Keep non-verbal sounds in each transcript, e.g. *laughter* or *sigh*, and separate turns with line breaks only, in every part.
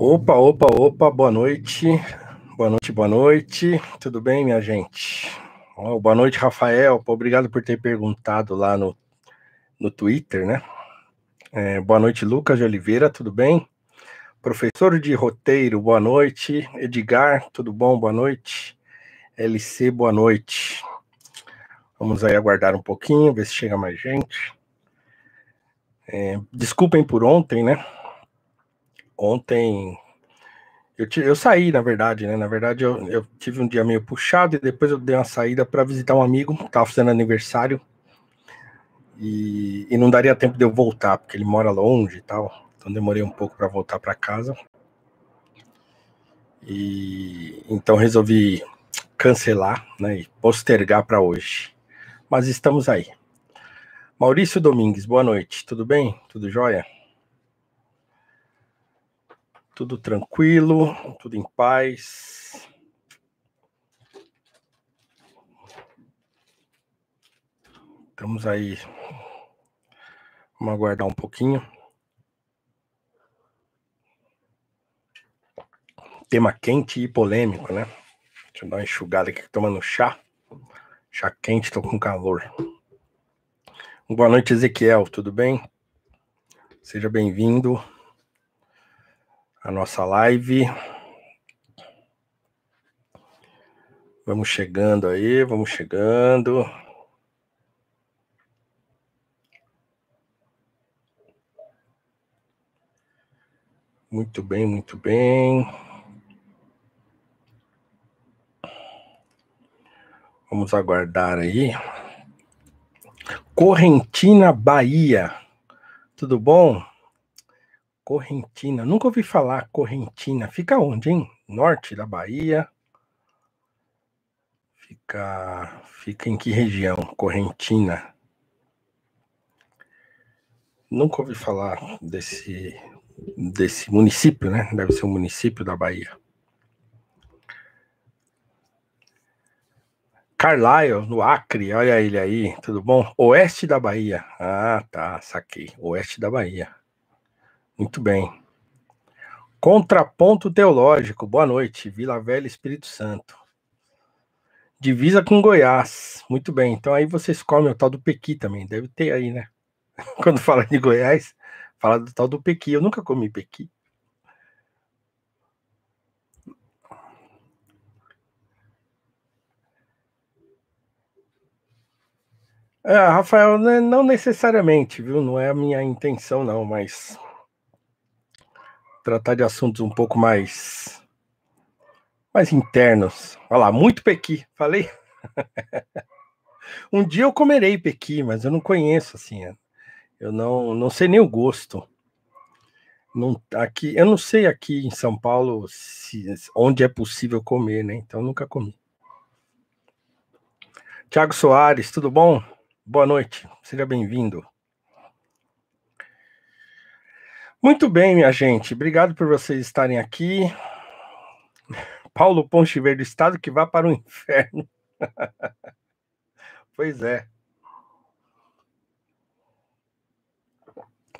Opa, opa, opa, boa noite. Boa noite, boa noite. Tudo bem, minha gente? Oh, boa noite, Rafael. Obrigado por ter perguntado lá no, no Twitter, né? É, boa noite, Lucas de Oliveira, tudo bem? Professor de roteiro, boa noite. Edgar, tudo bom? Boa noite. LC, boa noite. Vamos aí aguardar um pouquinho, ver se chega mais gente. É, desculpem por ontem, né? ontem eu, eu saí, na verdade, né? Na verdade, eu, eu tive um dia meio puxado e depois eu dei uma saída para visitar um amigo que estava fazendo aniversário. E, e, não daria tempo de eu voltar, porque ele mora longe e tal. Então demorei um pouco para voltar para casa. E então resolvi cancelar, né, e postergar para hoje. Mas estamos aí. Maurício Domingues, boa noite. Tudo bem? Tudo jóia? Tudo tranquilo, tudo em paz. Estamos aí. Vamos aguardar um pouquinho. Tema quente e polêmico, né? Deixa eu dar uma enxugada aqui, tomando chá. Chá quente, tô com calor. Boa noite, Ezequiel, tudo bem? Seja bem-vindo a nossa live. Vamos chegando aí, vamos chegando. Muito bem, muito bem. Vamos aguardar aí. Correntina, Bahia. Tudo bom? Correntina. Nunca ouvi falar Correntina. Fica onde, hein? Norte da Bahia. Fica, fica em que região? Correntina. Nunca ouvi falar desse desse município, né? Deve ser um município da Bahia. Carlisle, no Acre, olha ele aí, tudo bom? Oeste da Bahia. Ah, tá, saquei. Oeste da Bahia. Muito bem. Contraponto Teológico, boa noite, Vila Velha, Espírito Santo. Divisa com Goiás, muito bem. Então aí vocês comem o tal do Pequi também, deve ter aí, né? *laughs* Quando fala de Goiás, fala do tal do Pequi. Eu nunca comi Pequi. É, Rafael, né, não necessariamente, viu? Não é a minha intenção, não, mas tratar de assuntos um pouco mais mais internos. Olha lá, muito pequi, falei? *laughs* um dia eu comerei pequi, mas eu não conheço assim. Eu não, não sei nem o gosto. Não, aqui, eu não sei aqui em São Paulo se, onde é possível comer, né? Então nunca comi. Tiago Soares, tudo bom? Boa noite, seja bem-vindo. Muito bem, minha gente. Obrigado por vocês estarem aqui. Paulo Ponte Verde, Estado que vá para o inferno. *laughs* pois é.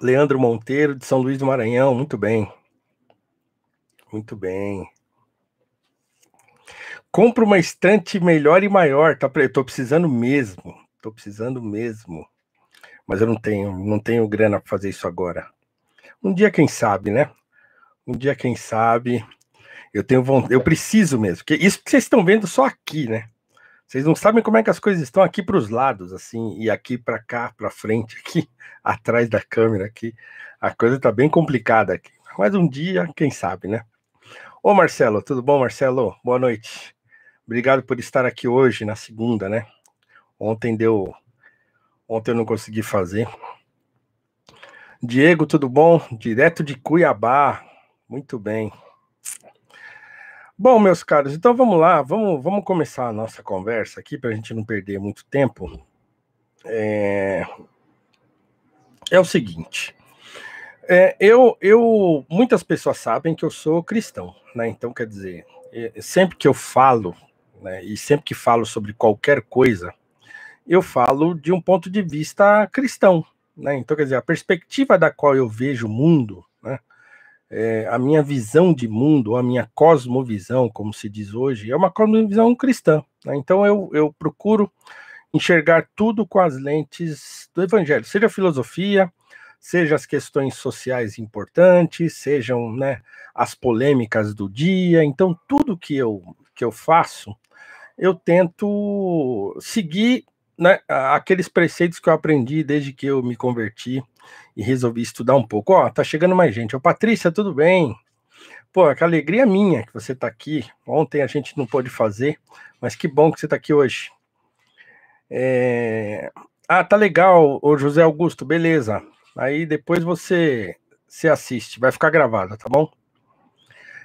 Leandro Monteiro, de São Luís do Maranhão, muito bem. Muito bem. Compra uma estante melhor e maior, tá? Eu tô precisando mesmo. Tô precisando mesmo. Mas eu não tenho, não tenho grana para fazer isso agora. Um dia, quem sabe, né? Um dia, quem sabe. Eu tenho vontade, eu preciso mesmo, isso que vocês estão vendo só aqui, né? Vocês não sabem como é que as coisas estão aqui para os lados, assim, e aqui para cá, para frente, aqui *laughs* atrás da câmera, aqui. A coisa está bem complicada aqui. Mas um dia, quem sabe, né? Ô Marcelo, tudo bom, Marcelo? Boa noite. Obrigado por estar aqui hoje, na segunda, né? Ontem deu. Ontem eu não consegui fazer, Diego, tudo bom? Direto de Cuiabá. Muito bem. Bom, meus caros, então vamos lá, vamos, vamos começar a nossa conversa aqui para a gente não perder muito tempo. É, é o seguinte. É, eu, eu, muitas pessoas sabem que eu sou cristão, né? Então, quer dizer, é, sempre que eu falo, né, e sempre que falo sobre qualquer coisa, eu falo de um ponto de vista cristão, né? Então, quer dizer, a perspectiva da qual eu vejo o mundo, né? É, a minha visão de mundo, a minha cosmovisão, como se diz hoje, é uma cosmovisão cristã. Né? Então, eu, eu procuro enxergar tudo com as lentes do evangelho, seja a filosofia, seja as questões sociais importantes, sejam né, as polêmicas do dia. Então, tudo que eu, que eu faço, eu tento seguir né, aqueles preceitos que eu aprendi desde que eu me converti e resolvi estudar um pouco. Ó, tá chegando mais gente. Ô, Patrícia, tudo bem? Pô, que alegria minha que você tá aqui. Ontem a gente não pôde fazer, mas que bom que você tá aqui hoje. É... Ah, tá legal, ô José Augusto, beleza. Aí depois você se assiste, vai ficar gravado, tá bom?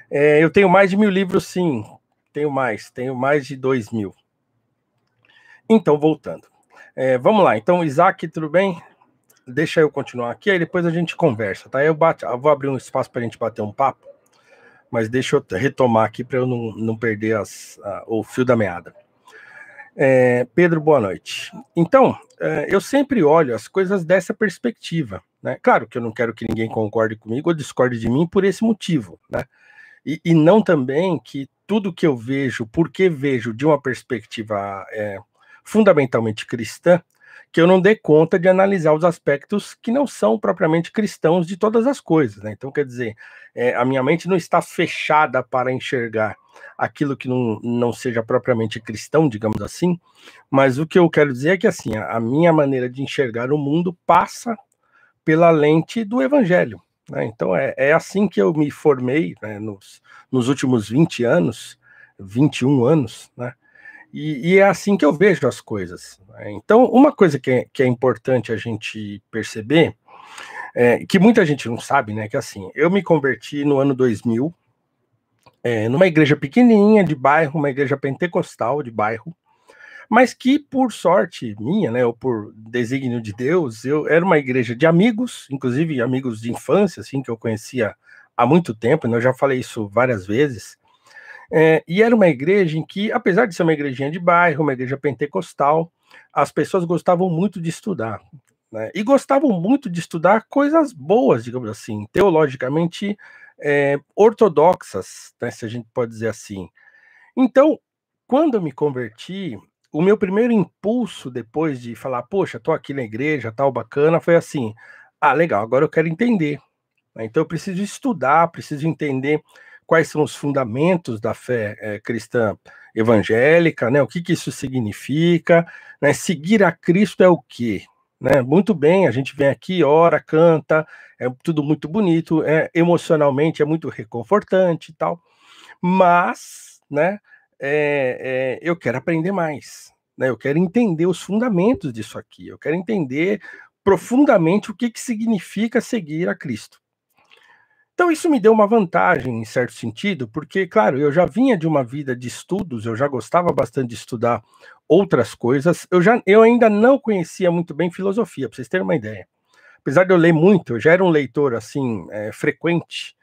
É, eu tenho mais de mil livros, sim. Tenho mais, tenho mais de dois mil. Então, voltando. É, vamos lá. Então, Isaac, tudo bem? Deixa eu continuar aqui, aí depois a gente conversa, tá? Eu, bate, eu vou abrir um espaço para a gente bater um papo, mas deixa eu retomar aqui para eu não, não perder as, a, o fio da meada. É, Pedro, boa noite. Então, é, eu sempre olho as coisas dessa perspectiva. Né? Claro que eu não quero que ninguém concorde comigo ou discorde de mim por esse motivo. Né? E, e não também que tudo que eu vejo, porque vejo de uma perspectiva é, fundamentalmente cristã, que eu não dê conta de analisar os aspectos que não são propriamente cristãos de todas as coisas. Né? Então, quer dizer, é, a minha mente não está fechada para enxergar aquilo que não, não seja propriamente cristão, digamos assim, mas o que eu quero dizer é que assim, a, minha maneira de enxergar o mundo passa pela lente do evangelho. Né? Então, é, é assim que eu me formei né, nos, nos últimos 20 anos, 21 anos, né? E, e, é assim que eu vejo as coisas. Né? Então, uma coisa que é, que é, importante a gente perceber, é, que muita gente não sabe, né? Que assim, eu me converti no ano 2000, é, numa igreja pequenininha de bairro, uma igreja pentecostal de bairro, mas que, por sorte minha, né, ou por desígnio de Deus, eu era uma igreja de amigos, inclusive amigos de infância, assim, que eu conhecia há muito tempo, né? eu já falei isso várias vezes, é, e era uma igreja em que, apesar de ser uma igrejinha de bairro, uma igreja pentecostal, as pessoas gostavam muito de estudar. Né? E gostavam muito de estudar coisas boas, digamos assim, teologicamente é, ortodoxas, né, se a gente pode dizer assim. Então, quando eu me converti, o meu primeiro impulso depois de falar, poxa, estou aqui na igreja, tal, bacana, foi assim: ah, legal, agora eu quero entender. Né? Então eu preciso estudar, preciso entender quais são os fundamentos da fé é, cristã evangélica, né? O que, que isso significa? Né? Seguir a Cristo é o quê? Né? Muito bem, a gente vem aqui, ora, canta, é tudo muito bonito, é emocionalmente é muito reconfortante e tal, mas, né? É, é, eu quero aprender mais, né? Eu quero entender os fundamentos disso aqui, eu quero entender profundamente o que, que significa seguir a Cristo. Então, isso me deu uma vantagem, em certo sentido, porque, claro, eu já vinha de uma vida de estudos, eu já gostava bastante de estudar outras coisas, eu, já, eu ainda não conhecia muito bem filosofia, para vocês terem uma ideia. Apesar de eu ler muito, eu já era um leitor, assim, é, frequente,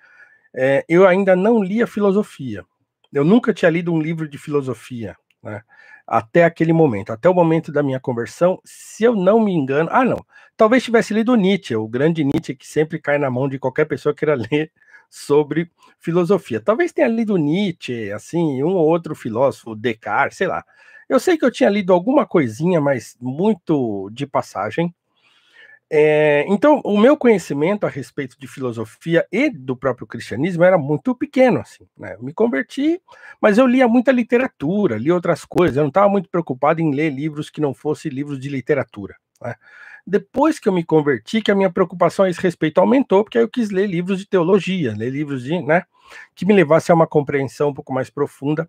é, eu ainda não lia filosofia. Eu nunca tinha lido um livro de filosofia, né? até aquele momento, até o momento da minha conversão, se eu não me engano, ah não, talvez tivesse lido Nietzsche, o grande Nietzsche que sempre cai na mão de qualquer pessoa queira *laughs* ler sobre filosofia. Talvez tenha lido Nietzsche, assim, um ou outro filósofo, Descartes, sei lá. Eu sei que eu tinha lido alguma coisinha, mas muito de passagem. É, então, o meu conhecimento a respeito de filosofia e do próprio cristianismo era muito pequeno, assim, né? Eu me converti, mas eu lia muita literatura, li outras coisas, eu não estava muito preocupado em ler livros que não fossem livros de literatura, né? Depois que eu me converti, que a minha preocupação a esse respeito aumentou, porque aí eu quis ler livros de teologia, ler livros de, né, que me levasse a uma compreensão um pouco mais profunda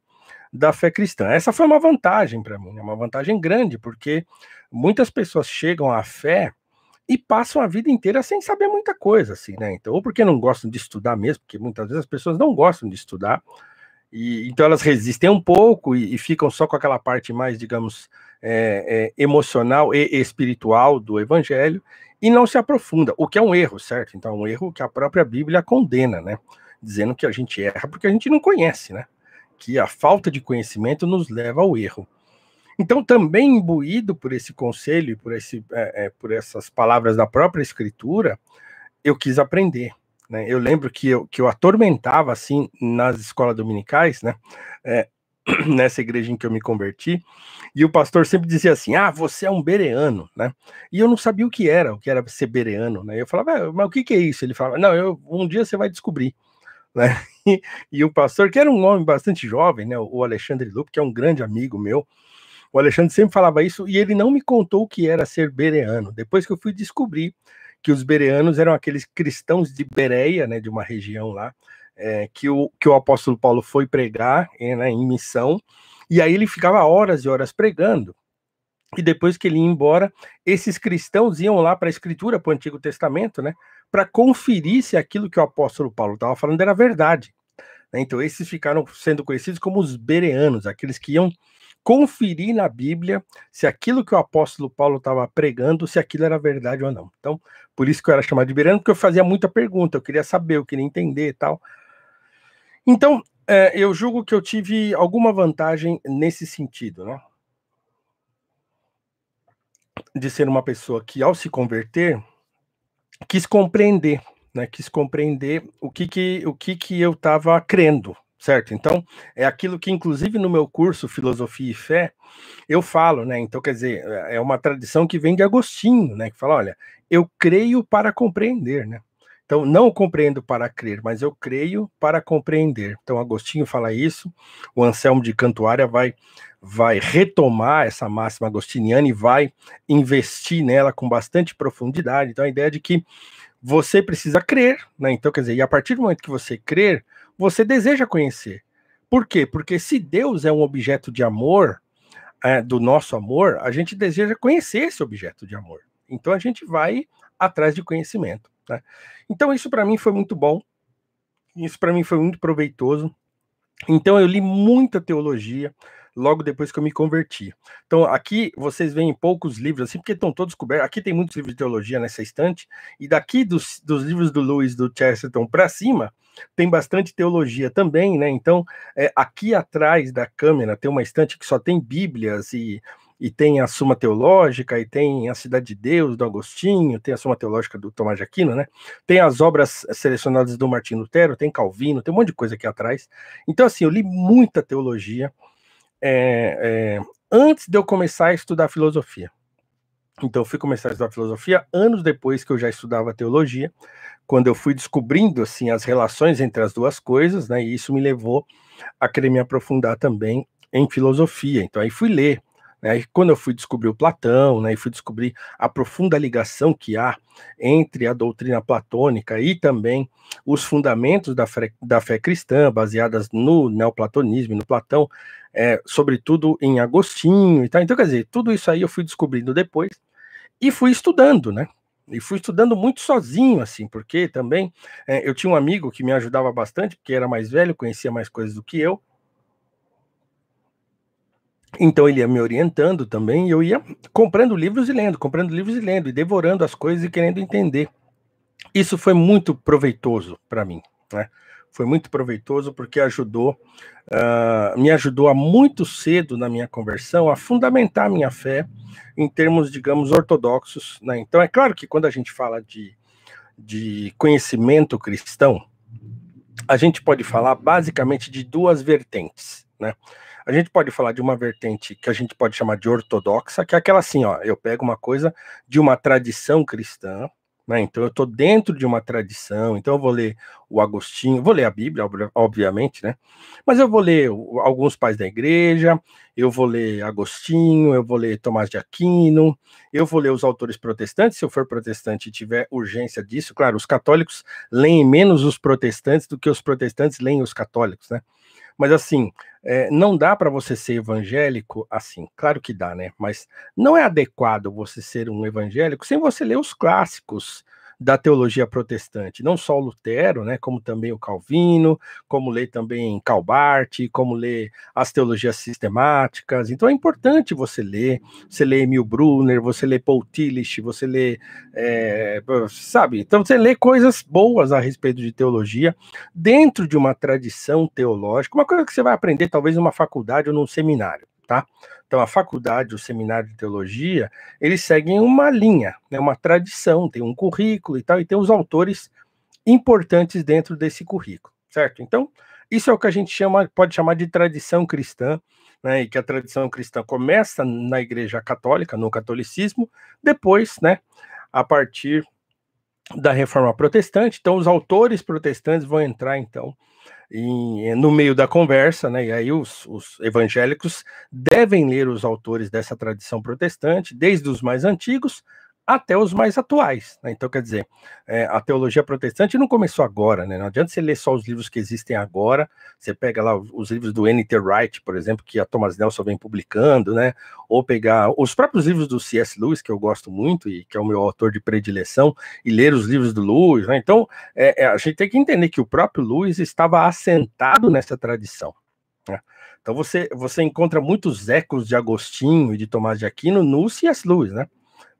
da fé cristã. Essa foi uma vantagem para mim, né? uma vantagem grande, porque muitas pessoas chegam à fé e passam a vida inteira sem saber muita coisa, assim, né? Então, ou porque não gostam de estudar mesmo, porque muitas vezes as pessoas não gostam de estudar, e então elas resistem um pouco e, e ficam só com aquela parte mais, digamos, é, é, emocional e espiritual do evangelho e não se aprofunda, o que é um erro, certo? Então, é um erro que a própria Bíblia condena, né? Dizendo que a gente erra porque a gente não conhece, né? Que a falta de conhecimento nos leva ao erro. Então, também imbuído por esse conselho, por, esse, é, é, por essas palavras da própria escritura, eu quis aprender. Né? Eu lembro que eu, que eu atormentava assim nas escolas dominicais, né? É, *clears throat* nessa igreja em que eu me converti, e o pastor sempre dizia assim: Ah, você é um bereano, né? E eu não sabia o que era, o que era ser bereano, né? Eu falava, ah, mas o que, que é isso? Ele falava, não, eu, um dia você vai descobrir. *laughs* Né? E, e o pastor, que era um homem bastante jovem, né? O Alexandre Lupo, que é um grande amigo meu, o Alexandre sempre falava isso e ele não me contou o que era ser bereano. Depois que eu fui descobrir que os bereanos eram aqueles cristãos de Bereia, né, de uma região lá, é, que, o, que o apóstolo Paulo foi pregar é, né, em missão, e aí ele ficava horas e horas pregando. E depois que ele ia embora, esses cristãos iam lá para a Escritura, para o Antigo Testamento, né, para conferir se aquilo que o apóstolo Paulo estava falando era verdade. Né. Então, esses ficaram sendo conhecidos como os bereanos, aqueles que iam conferir na Bíblia se aquilo que o apóstolo Paulo estava pregando, se aquilo era verdade ou não. Então, por isso que eu era chamado de Berano, porque eu fazia muita pergunta, eu queria saber, eu queria entender e tal. Então, é, eu julgo que eu tive alguma vantagem nesse sentido, né? De ser uma pessoa que, ao se converter, quis compreender, né? Quis compreender o que que, o que, que eu estava crendo, certo? Então, é aquilo que, inclusive, no meu curso Filosofia e Fé, eu falo, né? Então, quer dizer, é uma tradição que vem de Agostinho, né? Que fala, olha, eu creio para compreender, né? Então, não compreendo para crer, mas eu creio para compreender. Então, Agostinho fala isso, o Anselmo de Cantuária vai, vai retomar essa máxima agostiniana e vai investir nela com bastante profundidade. Então, a ideia é de que você precisa crer, né? Então, quer dizer, e a partir do momento que você crer, você deseja conhecer. Por quê? Porque se Deus é um objeto de amor, é, do nosso amor, a gente deseja conhecer esse objeto de amor. Então a gente vai atrás de conhecimento. Né? Então isso para mim foi muito bom, isso para mim foi muito proveitoso. Então eu li muita teologia, logo depois que eu me converti. Então, aqui vocês veem poucos livros, assim, porque estão todos cobertos. Aqui tem muitos livros de teologia nessa estante, e daqui dos, dos livros do Lewis, do Chesterton para cima, tem bastante teologia também, né? Então, é, aqui atrás da câmera tem uma estante que só tem Bíblias e e tem a Suma Teológica, e tem a Cidade de Deus, do Agostinho, tem a Suma Teológica do Tomás de Aquino, né? Tem as obras selecionadas do Martin Lutero, tem Calvino, tem um monte de coisa aqui atrás. Então, assim, eu li muita teologia, é, é, antes de eu começar a estudar filosofia. Então, eu fui começar a estudar filosofia anos depois que eu já estudava teologia, quando eu fui descobrindo assim as relações entre as duas coisas, né? E isso me levou a querer me aprofundar também em filosofia. Então, aí fui ler. Né, aí e quando eu fui descobrir o Platão, né, e fui descobrir a profunda ligação que há entre a doutrina platônica e também os fundamentos da fé, da fé cristã, baseadas no neoplatonismo e no Platão, é, sobretudo em Agostinho e tal. Então, quer dizer, tudo isso aí eu fui descobrindo depois e fui estudando, né? E fui estudando muito sozinho, assim, porque também é, eu tinha um amigo que me ajudava bastante, porque era mais velho, conhecia mais coisas do que eu. Então ele ia me orientando também, e eu ia comprando livros e lendo, comprando livros e lendo, e devorando as coisas e querendo entender. Isso foi muito proveitoso para mim, né? foi muito proveitoso porque ajudou, uh, me ajudou a muito cedo na minha conversão a fundamentar minha fé em termos, digamos, ortodoxos. Né? Então, é claro que quando a gente fala de, de conhecimento cristão, a gente pode falar basicamente de duas vertentes, né? A gente pode falar de uma vertente que a gente pode chamar de ortodoxa, que é aquela assim, ó, eu pego uma coisa de uma tradição cristã, né? Então eu estou dentro de uma tradição, então eu vou ler o Agostinho, vou ler a Bíblia, obviamente, né? Mas eu vou ler alguns pais da igreja, eu vou ler Agostinho, eu vou ler Tomás de Aquino, eu vou ler os autores protestantes, se eu for protestante e tiver urgência disso, claro, os católicos leem menos os protestantes do que os protestantes leem os católicos, né? Mas assim, é, não dá para você ser evangélico assim, claro que dá, né? Mas não é adequado você ser um evangélico sem você ler os clássicos da teologia protestante, não só o Lutero, né, como também o Calvino, como lê também Calbart, como lê as teologias sistemáticas. Então é importante você ler, você lê Emil Brunner, você lê Paul Tillich, você lê, é, sabe? Então você lê coisas boas a respeito de teologia dentro de uma tradição teológica, uma coisa que você vai aprender talvez numa faculdade ou num seminário tá? Então, a faculdade, o seminário de teologia, eles seguem uma linha, né, uma tradição, tem um currículo e tal, e tem os autores importantes dentro desse currículo, certo? Então, isso é o que a gente chama, pode chamar de tradição cristã, né, e que a tradição cristã começa na Igreja Católica, no catolicismo, depois, né, a partir da Reforma Protestante, então os autores protestantes vão entrar, então, e, eh, no meio da conversa, né, e aí os, os, evangélicos devem ler os autores dessa tradição protestante, desde os mais antigos até os mais atuais. Né? Então, quer dizer, é, a teologia protestante não começou agora, né? Não adianta você ler só os livros que existem agora. Você pega lá os livros do N.T. Wright, por exemplo, que a Thomas Nelson vem publicando, né? Ou pegar os próprios livros do C.S. Lewis, que eu gosto muito e que é o meu autor de predileção, e ler os livros do Lewis, né? Então, é, é, a gente tem que entender que o próprio Lewis estava assentado nessa tradição. Né? Então, você, você encontra muitos ecos de Agostinho e de Tomás de Aquino no C.S. Lewis, né?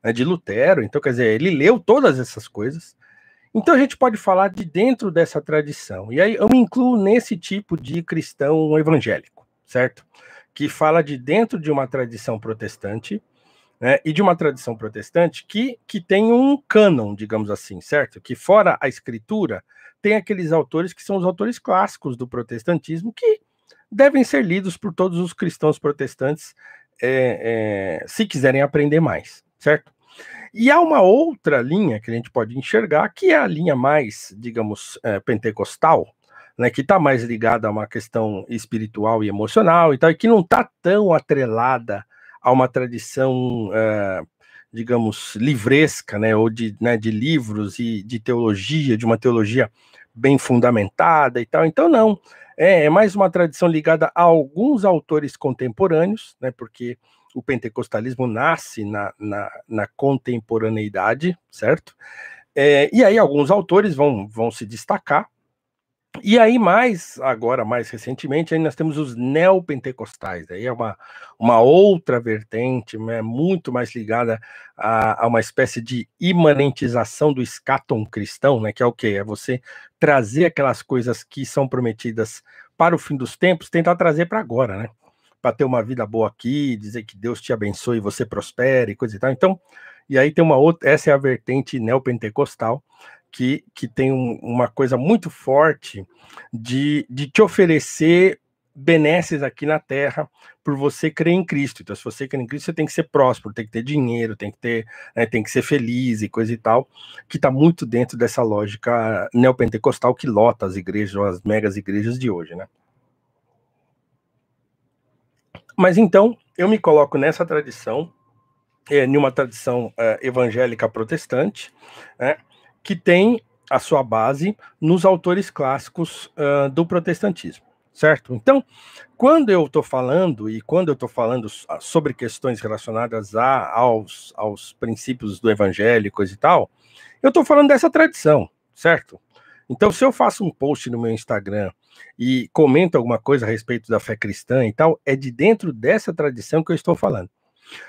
né, de Lutero. Então, quer dizer, ele leu todas essas coisas. Então, a gente pode falar de dentro dessa tradição. E aí eu me incluo nesse tipo de cristão evangélico, certo? Que fala de dentro de uma tradição protestante. Né, e de uma tradição protestante que, que tem um cânon, digamos assim, certo? Que fora a escritura, tem aqueles autores que são os autores clássicos do protestantismo que devem ser lidos por todos os cristãos protestantes é, é, se quiserem aprender mais certo? E há uma outra linha que a gente pode enxergar, que é a linha mais, digamos, é, pentecostal, né, que está mais ligada a uma questão espiritual e emocional e tal, e que não está tão atrelada a uma tradição, é, digamos, livresca, né, ou de, né, de livros e de teologia, de uma teologia bem fundamentada e tal. Então, não. É, é mais uma tradição ligada a alguns autores contemporâneos, né, porque o pentecostalismo nasce na, na, na contemporaneidade, certo? É, e aí alguns autores vão, vão se destacar. E aí, mais agora, mais recentemente, aí nós temos os neopentecostais. Aí é uma, uma outra vertente, né, muito mais ligada a, a uma espécie de imanentização do escatom cristão, né, que é o quê? É você trazer aquelas coisas que são prometidas para o fim dos tempos, tentar trazer para agora, né? para ter uma vida boa aqui, dizer que Deus te abençoe, e você prospere, coisa e tal. Então, e aí tem uma outra, essa é a vertente neopentecostal, que, que tem um, uma coisa muito forte de, de te oferecer benesses aqui na terra por você crer em Cristo. Então, se você crer em Cristo, você tem que ser próspero, tem que ter dinheiro, tem que ter, né, tem que ser feliz e coisa e tal, que está muito dentro dessa lógica neopentecostal que lota as igrejas, as megas igrejas de hoje, né? Mas então, eu me coloco nessa tradição, é, numa tradição é, evangélica protestante, né, que tem a sua base nos autores clássicos uh, do protestantismo, certo? Então, quando eu estou falando, e quando eu estou falando ah, sobre questões relacionadas a, aos, aos princípios do evangélico e coisa e tal, eu estou falando dessa tradição, certo? Então, se eu faço um post no meu Instagram e comenta alguma coisa a respeito da fé cristã e tal, é de dentro dessa tradição que eu estou falando.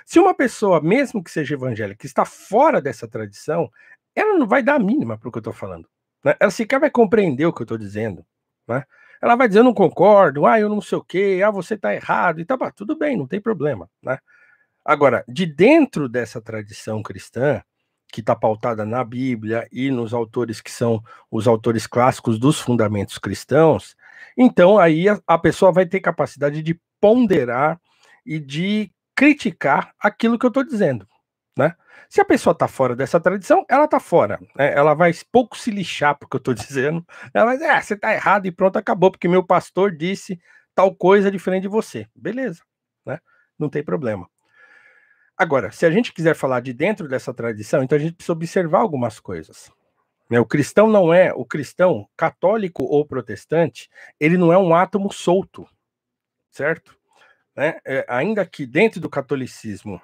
Se uma pessoa, mesmo que seja evangélica, está fora dessa tradição, ela não vai dar a mínima para o que eu estou falando. Né? Ela sequer vai compreender o que eu estou dizendo. Né? Ela vai dizer, eu não concordo, ah, eu não sei o quê, ah, você está errado, e tá, tudo bem, não tem problema. Né? Agora, de dentro dessa tradição cristã, que está pautada na Bíblia e nos autores que são os autores clássicos dos fundamentos cristãos, então aí a, a pessoa vai ter capacidade de ponderar e de criticar aquilo que eu estou dizendo. Né? Se a pessoa está fora dessa tradição, ela está fora. Né? Ela vai pouco se lixar porque eu estou *laughs* dizendo. Ela vai dizer, você está errado e pronto, acabou, porque meu pastor disse tal coisa diferente de você. Beleza, né? não tem problema. Agora, se a gente quiser falar de dentro dessa tradição, então a gente precisa observar algumas coisas. Né? O cristão não é, o cristão católico ou protestante, ele não é um átomo solto, certo? Né? É, ainda que dentro do catolicismo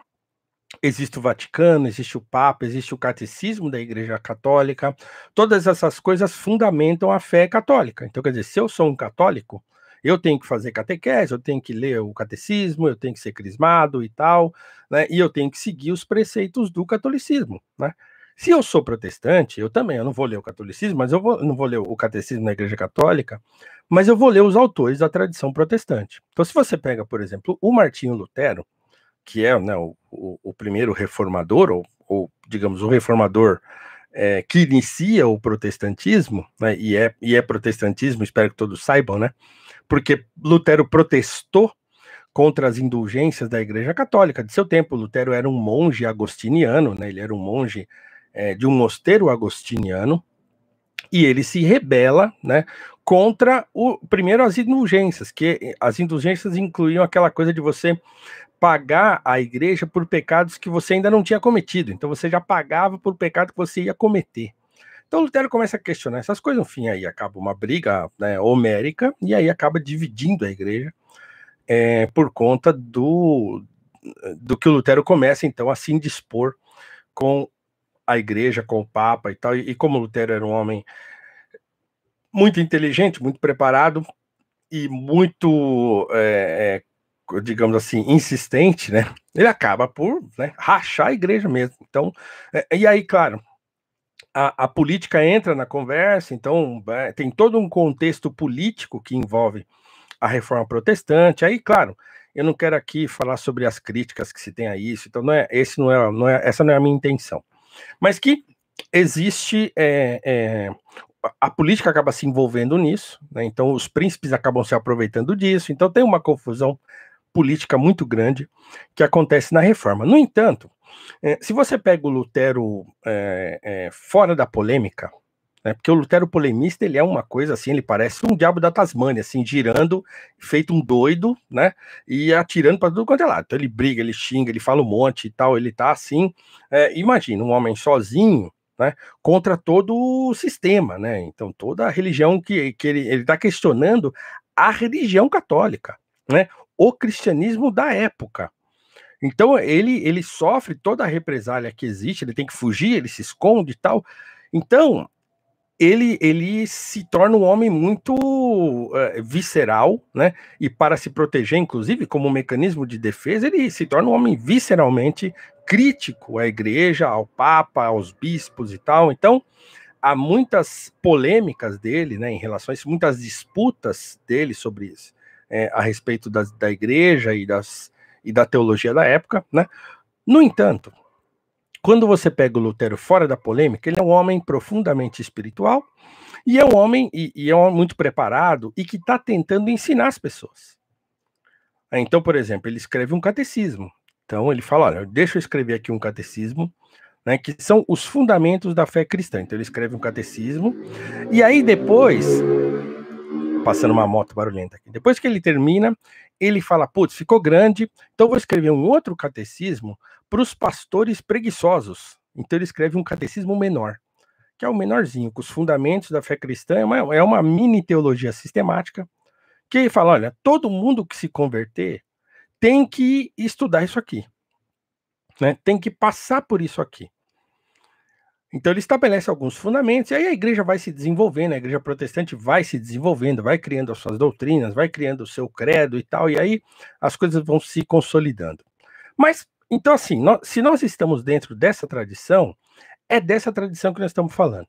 existe o Vaticano, existe o Papa, existe o catecismo da Igreja Católica, todas essas coisas fundamentam a fé católica. Então, quer dizer, se eu sou um católico, eu tenho que fazer catequese, eu tenho que ler o catecismo, eu tenho que ser crismado e tal, né? E eu tenho que seguir os preceitos do catolicismo, né? Se eu sou protestante, eu também, eu não vou ler o catolicismo, mas eu vou, não vou ler o catecismo da Igreja Católica, mas eu vou ler os autores da tradição protestante. Então, se você pega, por exemplo, o Martinho Lutero, que é né, o, o, o, primeiro reformador, ou, ou, digamos, o reformador é, que inicia o protestantismo, né, e, é, e é protestantismo, espero que todos saibam, né? porque Lutero protestou contra as indulgências da Igreja Católica de seu tempo. Lutero era um monge agostiniano, né? ele era um monge é, de um mosteiro agostiniano, e ele se rebela né, contra o primeiro as indulgências, que as indulgências incluíam aquela coisa de você pagar a igreja por pecados que você ainda não tinha cometido. Então você já pagava por pecado que você ia cometer. Então Lutero começa a questionar essas coisas, no fim aí acaba uma briga né, homérica, e aí acaba dividindo a igreja é, por conta do, do que o Lutero começa então a se indispor com a igreja, com o Papa e tal, e, e como Lutero era um homem muito inteligente, muito preparado e muito, é, é, digamos assim, insistente, né? Ele acaba por né, rachar a igreja mesmo. Então, é, e aí, claro, a, a, política entra na conversa, então é, tem todo um contexto político que envolve a reforma protestante. Aí, claro, eu não quero aqui falar sobre as críticas que se tem a isso, então não é, esse não é, não é essa não é a minha intenção. Mas que existe é, é, a política acaba se envolvendo nisso, né? então os príncipes acabam se aproveitando disso, então tem uma confusão política muito grande que acontece na reforma. No entanto, é, se você pega o Lutero é, é, fora da polêmica, né, porque o Lutero polemista ele é uma coisa assim, ele parece um diabo da Tasmânia, assim, girando, feito um doido, né? E atirando para tudo quanto é lado. Então ele briga, ele xinga, ele fala um monte e tal, ele tá assim. É, imagina, um homem sozinho, né, contra todo o sistema, né? Então, toda a religião que, que ele está questionando a religião católica, né? O cristianismo da época. Então ele, ele sofre toda a represália que existe, ele tem que fugir, ele se esconde e tal. Então ele, ele se torna um homem muito eh, visceral, né? E para se proteger, inclusive, como um mecanismo de defesa, ele se torna um homem visceralmente crítico à igreja, ao papa, aos bispos e tal. Então há muitas polêmicas dele, né, em relação a isso, muitas disputas dele sobre isso, é, a respeito da da igreja e das e da teologia da época, né? No entanto, quando você pega o Lutero fora da polêmica, ele é um homem profundamente espiritual e é um homem e, e é um homem muito preparado e que está tentando ensinar as pessoas. Então, por exemplo, ele escreve um catecismo. Então ele fala, olha, deixa eu escrever aqui um catecismo, né, que são os fundamentos da fé cristã. Então ele escreve um catecismo e aí depois passando uma moto barulhenta aqui. Depois que ele termina, ele fala, putz, ficou grande, então vou escrever um outro catecismo para os pastores preguiçosos. Então ele escreve um catecismo menor, que é o menorzinho, com os fundamentos da fé cristã, é uma, é uma mini teologia sistemática, que ele fala, olha, todo mundo que se converter tem que estudar isso aqui, né? tem que passar por isso aqui. Então ele estabelece alguns fundamentos, e aí a igreja vai se desenvolvendo, a igreja protestante vai se desenvolvendo, vai criando as suas doutrinas, vai criando o seu credo e tal, e aí as coisas vão se consolidando. Mas, então, assim, nós, se nós estamos dentro dessa tradição, é dessa tradição que nós estamos falando.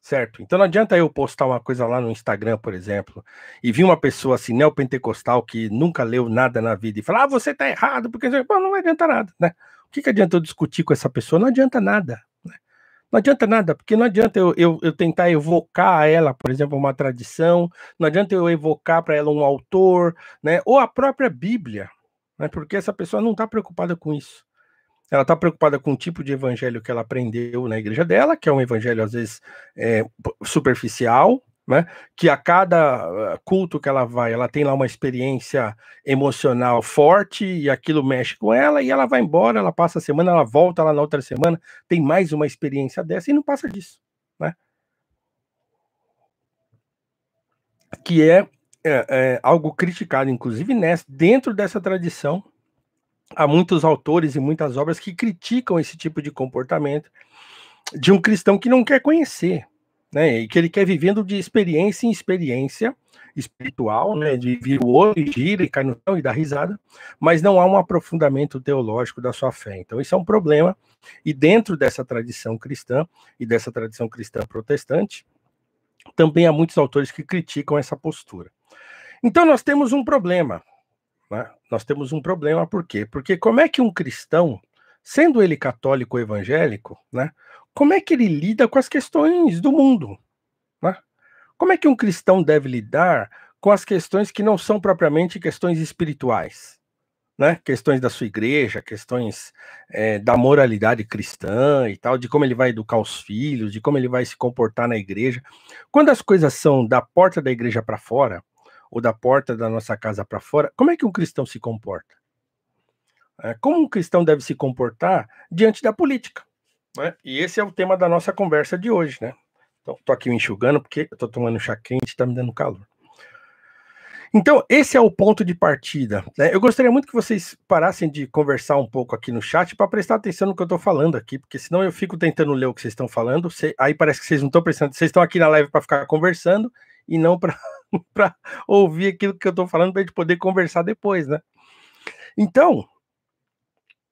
Certo? Então não adianta eu postar uma coisa lá no Instagram, por exemplo, e vir uma pessoa assim, neopentecostal, que nunca leu nada na vida e falar, ah, você tá errado, porque Bom, não vai adiantar nada, né? O que, que adianta eu discutir com essa pessoa? Não adianta nada, não adianta nada, porque não adianta eu, eu, eu tentar evocar a ela, por exemplo, uma tradição, não adianta eu evocar para ela um autor, né? ou a própria Bíblia, né? porque essa pessoa não está preocupada com isso. Ela está preocupada com o tipo de evangelho que ela aprendeu na igreja dela, que é um evangelho, às vezes, é, superficial, né? Que a cada eh, culto que ela vai, ela tem lá uma experiência emocional forte e aquilo mexe com ela e ela vai embora, ela passa a semana, ela volta lá na outra semana, tem mais uma experiência dessa e não passa disso, né? Que é, é, é algo criticado, inclusive nessa, dentro dessa tradição, há muitos autores e muitas obras que criticam esse tipo de comportamento de um cristão que não quer conhecer, né? E que ele quer vivendo de experiência em experiência espiritual, né? De vir o olho e gira e cai no chão e dá risada, mas não há um aprofundamento teológico da sua fé. Então, isso é um problema. E dentro dessa tradição cristã e dessa tradição cristã protestante, também há muitos autores que criticam essa postura. Então, nós temos um problema. Né? Nós temos um problema, por quê? Porque como é que um cristão sendo ele católico evangélico, né, como é que ele lida com as questões do mundo? Né? Como é que um cristão deve lidar com as questões que não são propriamente questões espirituais? Né? Questões da sua igreja, questões é, da moralidade cristã e tal, de como ele vai educar os filhos, de como ele vai se comportar na igreja. Quando as coisas são da porta da igreja para fora, ou da porta da nossa casa para fora, como é que um cristão se comporta? É, como um cristão deve se comportar diante da política. Né? E esse é o tema da nossa conversa de hoje, né? Então, estou aqui me enxugando porque estou tomando chá quente, está me dando calor. Então, esse é o ponto de partida. Né? Eu gostaria muito que vocês parassem de conversar um pouco aqui no chat para prestar atenção no que eu estou falando aqui, porque senão eu fico tentando ler o que vocês estão falando. aí parece que vocês não estão prestando. Vocês estão aqui na live para ficar conversando e não para *laughs* ouvir aquilo que eu estou falando para a gente poder conversar depois, né? Então,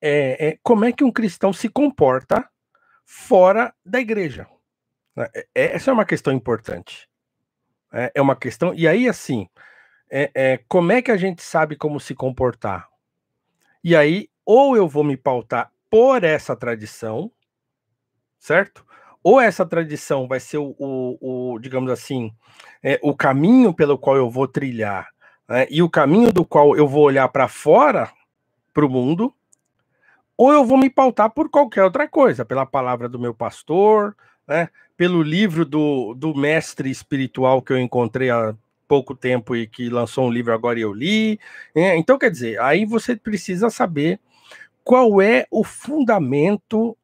é, é, como é que um cristão se comporta fora da igreja. Né, é, é, essa é uma questão importante. É, é uma questão. E aí, assim, é, é, como é que a gente sabe como se comportar? E aí, ou eu vou me pautar por essa tradição, certo? Ou essa tradição vai ser o, o, o digamos assim, é, o caminho pelo qual eu vou trilhar, né? e o caminho do qual eu vou olhar para fora, para o mundo, ou eu vou me pautar por qualquer outra coisa, pela palavra do meu pastor, né? pelo livro do, do mestre espiritual que eu encontrei há pouco tempo e que lançou um livro agora e eu li. Né? Então, quer dizer, aí você precisa saber qual é o fundamento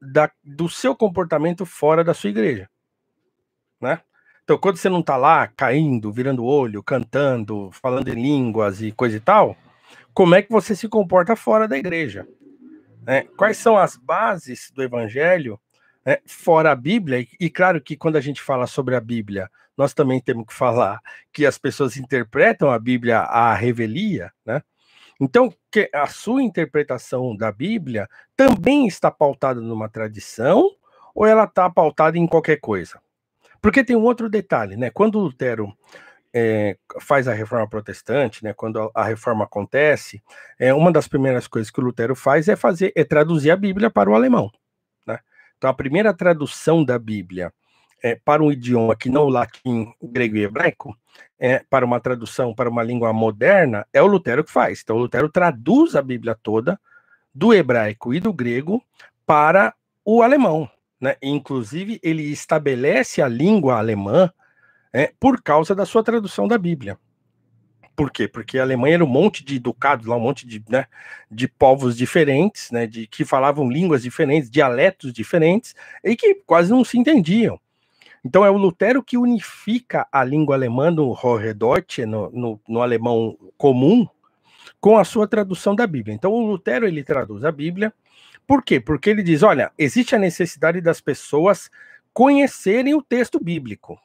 da, do seu comportamento fora da sua igreja. Né? Então, quando você não está lá caindo, virando o olho, cantando, falando em línguas e coisa e tal, como é que você se comporta fora da igreja? Né? Quais são as bases do Evangelho, né? fora a Bíblia? E claro que quando a gente fala sobre a Bíblia, nós também temos que falar que as pessoas interpretam a Bíblia à revelia, né? Então, que a sua interpretação da Bíblia também está pautada numa tradição ou ela está pautada em qualquer coisa? Porque tem um outro detalhe, né? Quando Lutero é, faz a reforma protestante, né, quando a, a, reforma acontece, é, uma das primeiras coisas que o Lutero faz é fazer é traduzir a Bíblia para o alemão. Né? Então, a primeira tradução da Bíblia é, para um idioma que não o latim, grego e hebraico, é, para uma tradução para uma língua moderna, é o Lutero que faz. Então, o Lutero traduz a Bíblia toda do hebraico e do grego para o alemão. Né? Inclusive, ele estabelece a língua alemã é, por causa da sua tradução da Bíblia. Por quê? Porque a Alemanha era um monte de educados lá, um monte de, né, de povos diferentes, né, de, que falavam línguas diferentes, dialetos diferentes, e que quase não se entendiam. Então é o Lutero que unifica a língua alemã no Hoherdeutsche, no, no, no alemão comum, com a sua tradução da Bíblia. Então o Lutero ele traduz a Bíblia, por quê? Porque ele diz: olha, existe a necessidade das pessoas conhecerem o texto bíblico.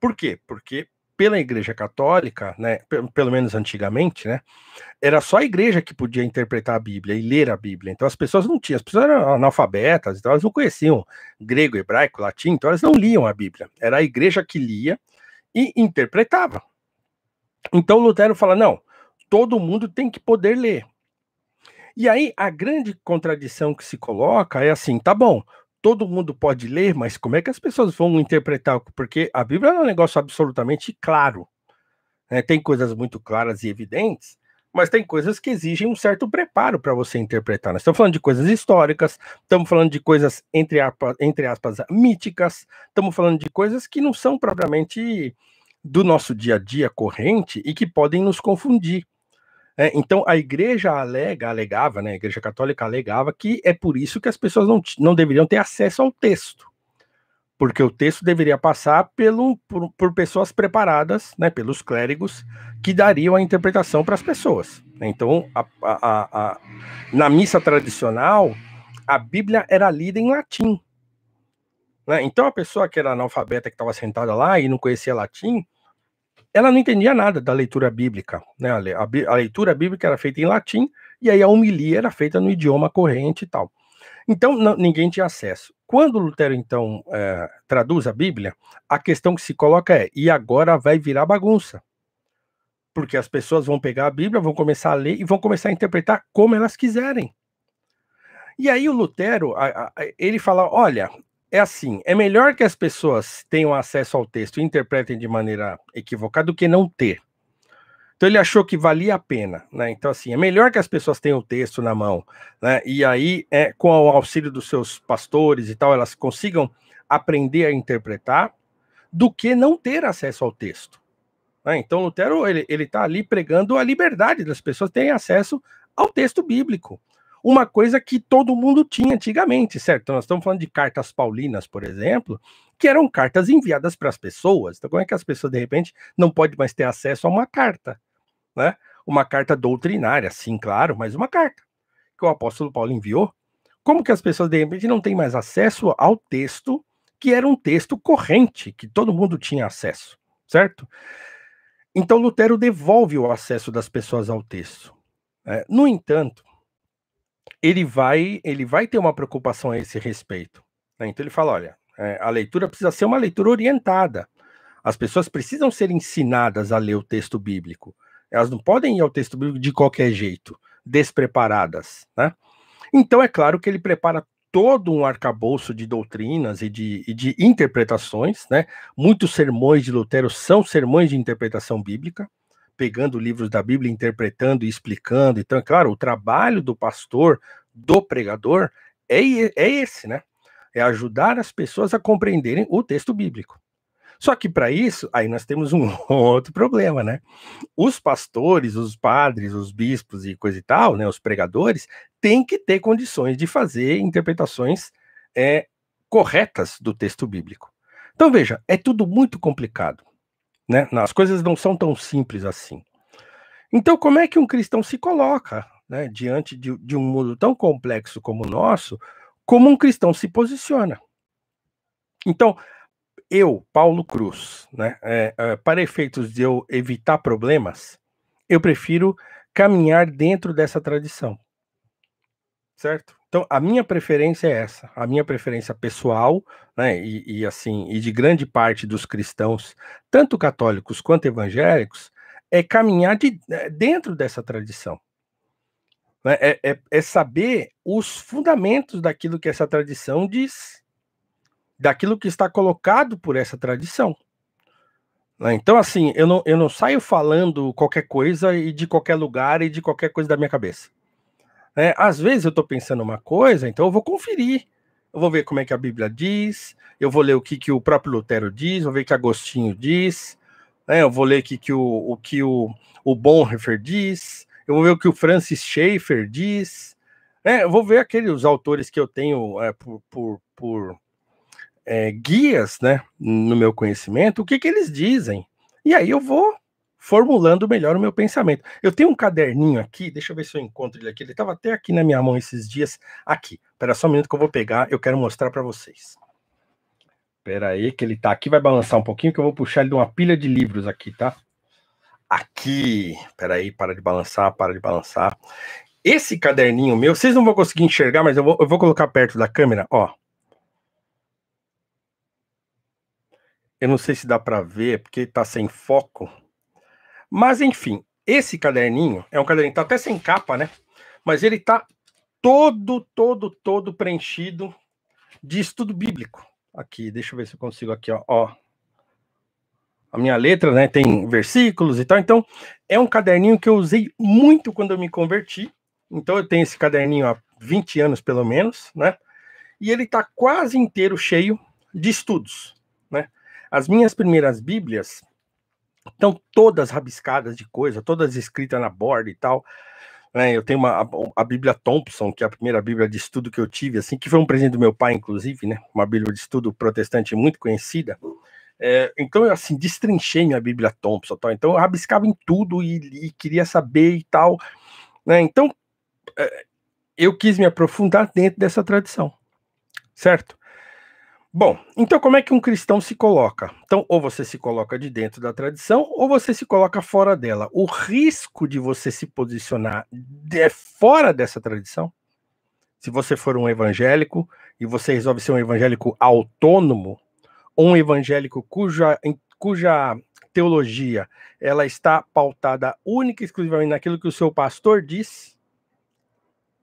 Por quê? Porque pela Igreja Católica, né, pelo menos antigamente, né, era só a igreja que podia interpretar a Bíblia e ler a Bíblia. Então as pessoas não tinham, as pessoas eram analfabetas, então elas não conheciam grego, hebraico, latim, então elas não liam a Bíblia. Era a igreja que lia e interpretava. Então Lutero fala: não, todo mundo tem que poder ler. E aí a grande contradição que se coloca é assim: tá bom, todo mundo pode ler, mas como é que as pessoas vão interpretar? Porque a Bíblia é um negócio absolutamente claro. Né? Tem coisas muito claras e evidentes, mas tem coisas que exigem um certo preparo para você interpretar. Nós né? estamos falando de coisas históricas, estamos falando de coisas, entre, aspas, entre aspas míticas, estamos falando de coisas que não são propriamente do nosso dia a dia corrente e que podem nos confundir. É, então a igreja alega, alegava, né, a igreja católica alegava que é por isso que as pessoas não, não deveriam ter acesso ao texto, porque o texto deveria passar pelo, por, por pessoas preparadas, né, pelos clérigos, que dariam a interpretação para as pessoas. Então, a, a, a, na missa tradicional, a Bíblia era lida em latim. Né? Então a pessoa que era analfabeta, que estava sentada lá e não conhecia latim, ela não entendia nada da leitura bíblica. Né? A, leitura bíblica era feita em latim e aí a homilia era feita no idioma corrente e tal. Então, não, ninguém tinha acesso. Quando Lutero, então, é, traduz a Bíblia, a questão que se coloca é: e agora vai virar bagunça? Porque as pessoas vão pegar a Bíblia, vão começar a ler e vão começar a interpretar como elas quiserem. E aí o Lutero, ele fala, olha, é assim: é melhor que as pessoas tenham acesso ao texto e interpretem de maneira equivocada do que não ter. Então ele achou que valia a pena, né? Então assim, é melhor que as pessoas tenham o texto na mão, né? E aí, é, com o auxílio dos seus pastores e tal, elas consigam aprender a interpretar, do que não ter acesso ao texto. Né? Então Lutero ele ele está ali pregando a liberdade das pessoas terem acesso ao texto bíblico uma coisa que todo mundo tinha antigamente, certo? Então, nós estamos falando de cartas paulinas, por exemplo, que eram cartas enviadas para as pessoas. Então, como é que as pessoas, de repente, não podem mais ter acesso a uma carta? Né? Uma carta doutrinária, sim, claro, mas uma carta que o apóstolo Paulo enviou. Como que as pessoas, de repente, não têm mais acesso ao texto, que era um texto corrente, que todo mundo tinha acesso, certo? Então, Lutero devolve o acesso das pessoas ao texto. Né? No entanto, ele vai, ele vai ter uma preocupação a esse respeito. Né? Então ele fala: olha, é, a leitura precisa ser uma leitura orientada. As pessoas precisam ser ensinadas a ler o texto bíblico. Elas não podem ir ao texto bíblico de qualquer jeito, despreparadas. Né? Então é claro que ele prepara todo um arcabouço de doutrinas e de, e de interpretações, né? Muitos sermões de Lutero são sermões de interpretação bíblica pegando livros da Bíblia, interpretando e explicando. Então, é claro, o trabalho do pastor, do pregador, é, é esse, né? É ajudar as pessoas a compreenderem o texto bíblico. Só que para isso, aí nós temos um *laughs* outro problema, né? Os pastores, os padres, os bispos e coisa e tal, né? Os pregadores têm que ter condições de fazer interpretações é, corretas do texto bíblico. Então veja, é tudo muito complicado. Né? As coisas não são tão simples assim. Então, como é que um cristão se coloca né, diante de, de um mundo tão complexo como o nosso? Como um cristão se posiciona? Então, eu, Paulo Cruz, né, é, é, para efeitos de eu evitar problemas, eu prefiro caminhar dentro dessa tradição. Certo? Então, a minha preferência é essa, a minha preferência pessoal, né, e, e, assim, e de grande parte dos cristãos, tanto católicos quanto evangélicos, é caminhar de, eh, dentro dessa tradição. Né, é, é, é saber os fundamentos daquilo que essa tradição diz, daquilo que está colocado por essa tradição. Né. Então, assim, eu não, eu não saio falando qualquer coisa e de qualquer lugar e de qualquer coisa da minha cabeça. É, às vezes eu estou pensando uma coisa, então eu vou conferir. Eu vou ver como é que a Bíblia diz, eu vou ler o que, que o próprio Lutero diz, vou ver o que Agostinho diz, né? eu vou ler que, que o, o que o, o Bonhoeffer diz, eu vou ver o que o Francis Schaeffer diz, né? eu vou ver aqueles autores que eu tenho é, por, por, por é, guias né? no meu conhecimento, o que, que eles dizem. E aí eu vou formulando melhor o meu pensamento. Eu tenho um caderninho aqui, deixa eu ver se eu encontro ele aqui. Ele estava até aqui na minha mão esses dias. Aqui, espera só um minuto que eu vou pegar, eu quero mostrar para vocês. Espera aí, que ele está aqui, vai balançar um pouquinho, que eu vou puxar ele de uma pilha de livros aqui, tá? Aqui, espera aí, para de balançar, para de balançar. Esse caderninho meu, vocês não vão conseguir enxergar, mas eu vou, eu vou colocar perto da câmera, ó. Eu não sei se dá para ver, porque está sem foco. Mas enfim, esse caderninho é um caderninho tá até sem capa, né? Mas ele tá todo, todo, todo preenchido de estudo bíblico. Aqui, deixa eu ver se eu consigo aqui, ó. ó. A minha letra, né, tem versículos e tal. Então, é um caderninho que eu usei muito quando eu me converti. Então, eu tenho esse caderninho há 20 anos pelo menos, né? E ele tá quase inteiro cheio de estudos, né? As minhas primeiras Bíblias, então, todas rabiscadas de coisa, todas escritas na borda e tal. Né? Eu tenho uma, a, a, Bíblia Thompson, que é a primeira Bíblia de estudo que eu tive, assim, que foi um presente do meu pai, inclusive, né? Uma Bíblia de estudo protestante muito conhecida. É, então eu assim destrinchei minha Bíblia Thompson, tal. então eu rabiscava em tudo e, e queria saber e tal, né? Então é, eu quis me aprofundar dentro dessa tradição, certo? Bom, então como é que um cristão se coloca? Então, ou você se coloca de dentro da tradição, ou você se coloca fora dela. O risco de você se posicionar de fora dessa tradição, se você for um evangélico e você resolve ser um evangélico autônomo, ou um evangélico cuja, cuja teologia ela está pautada única e exclusivamente naquilo que o seu pastor diz,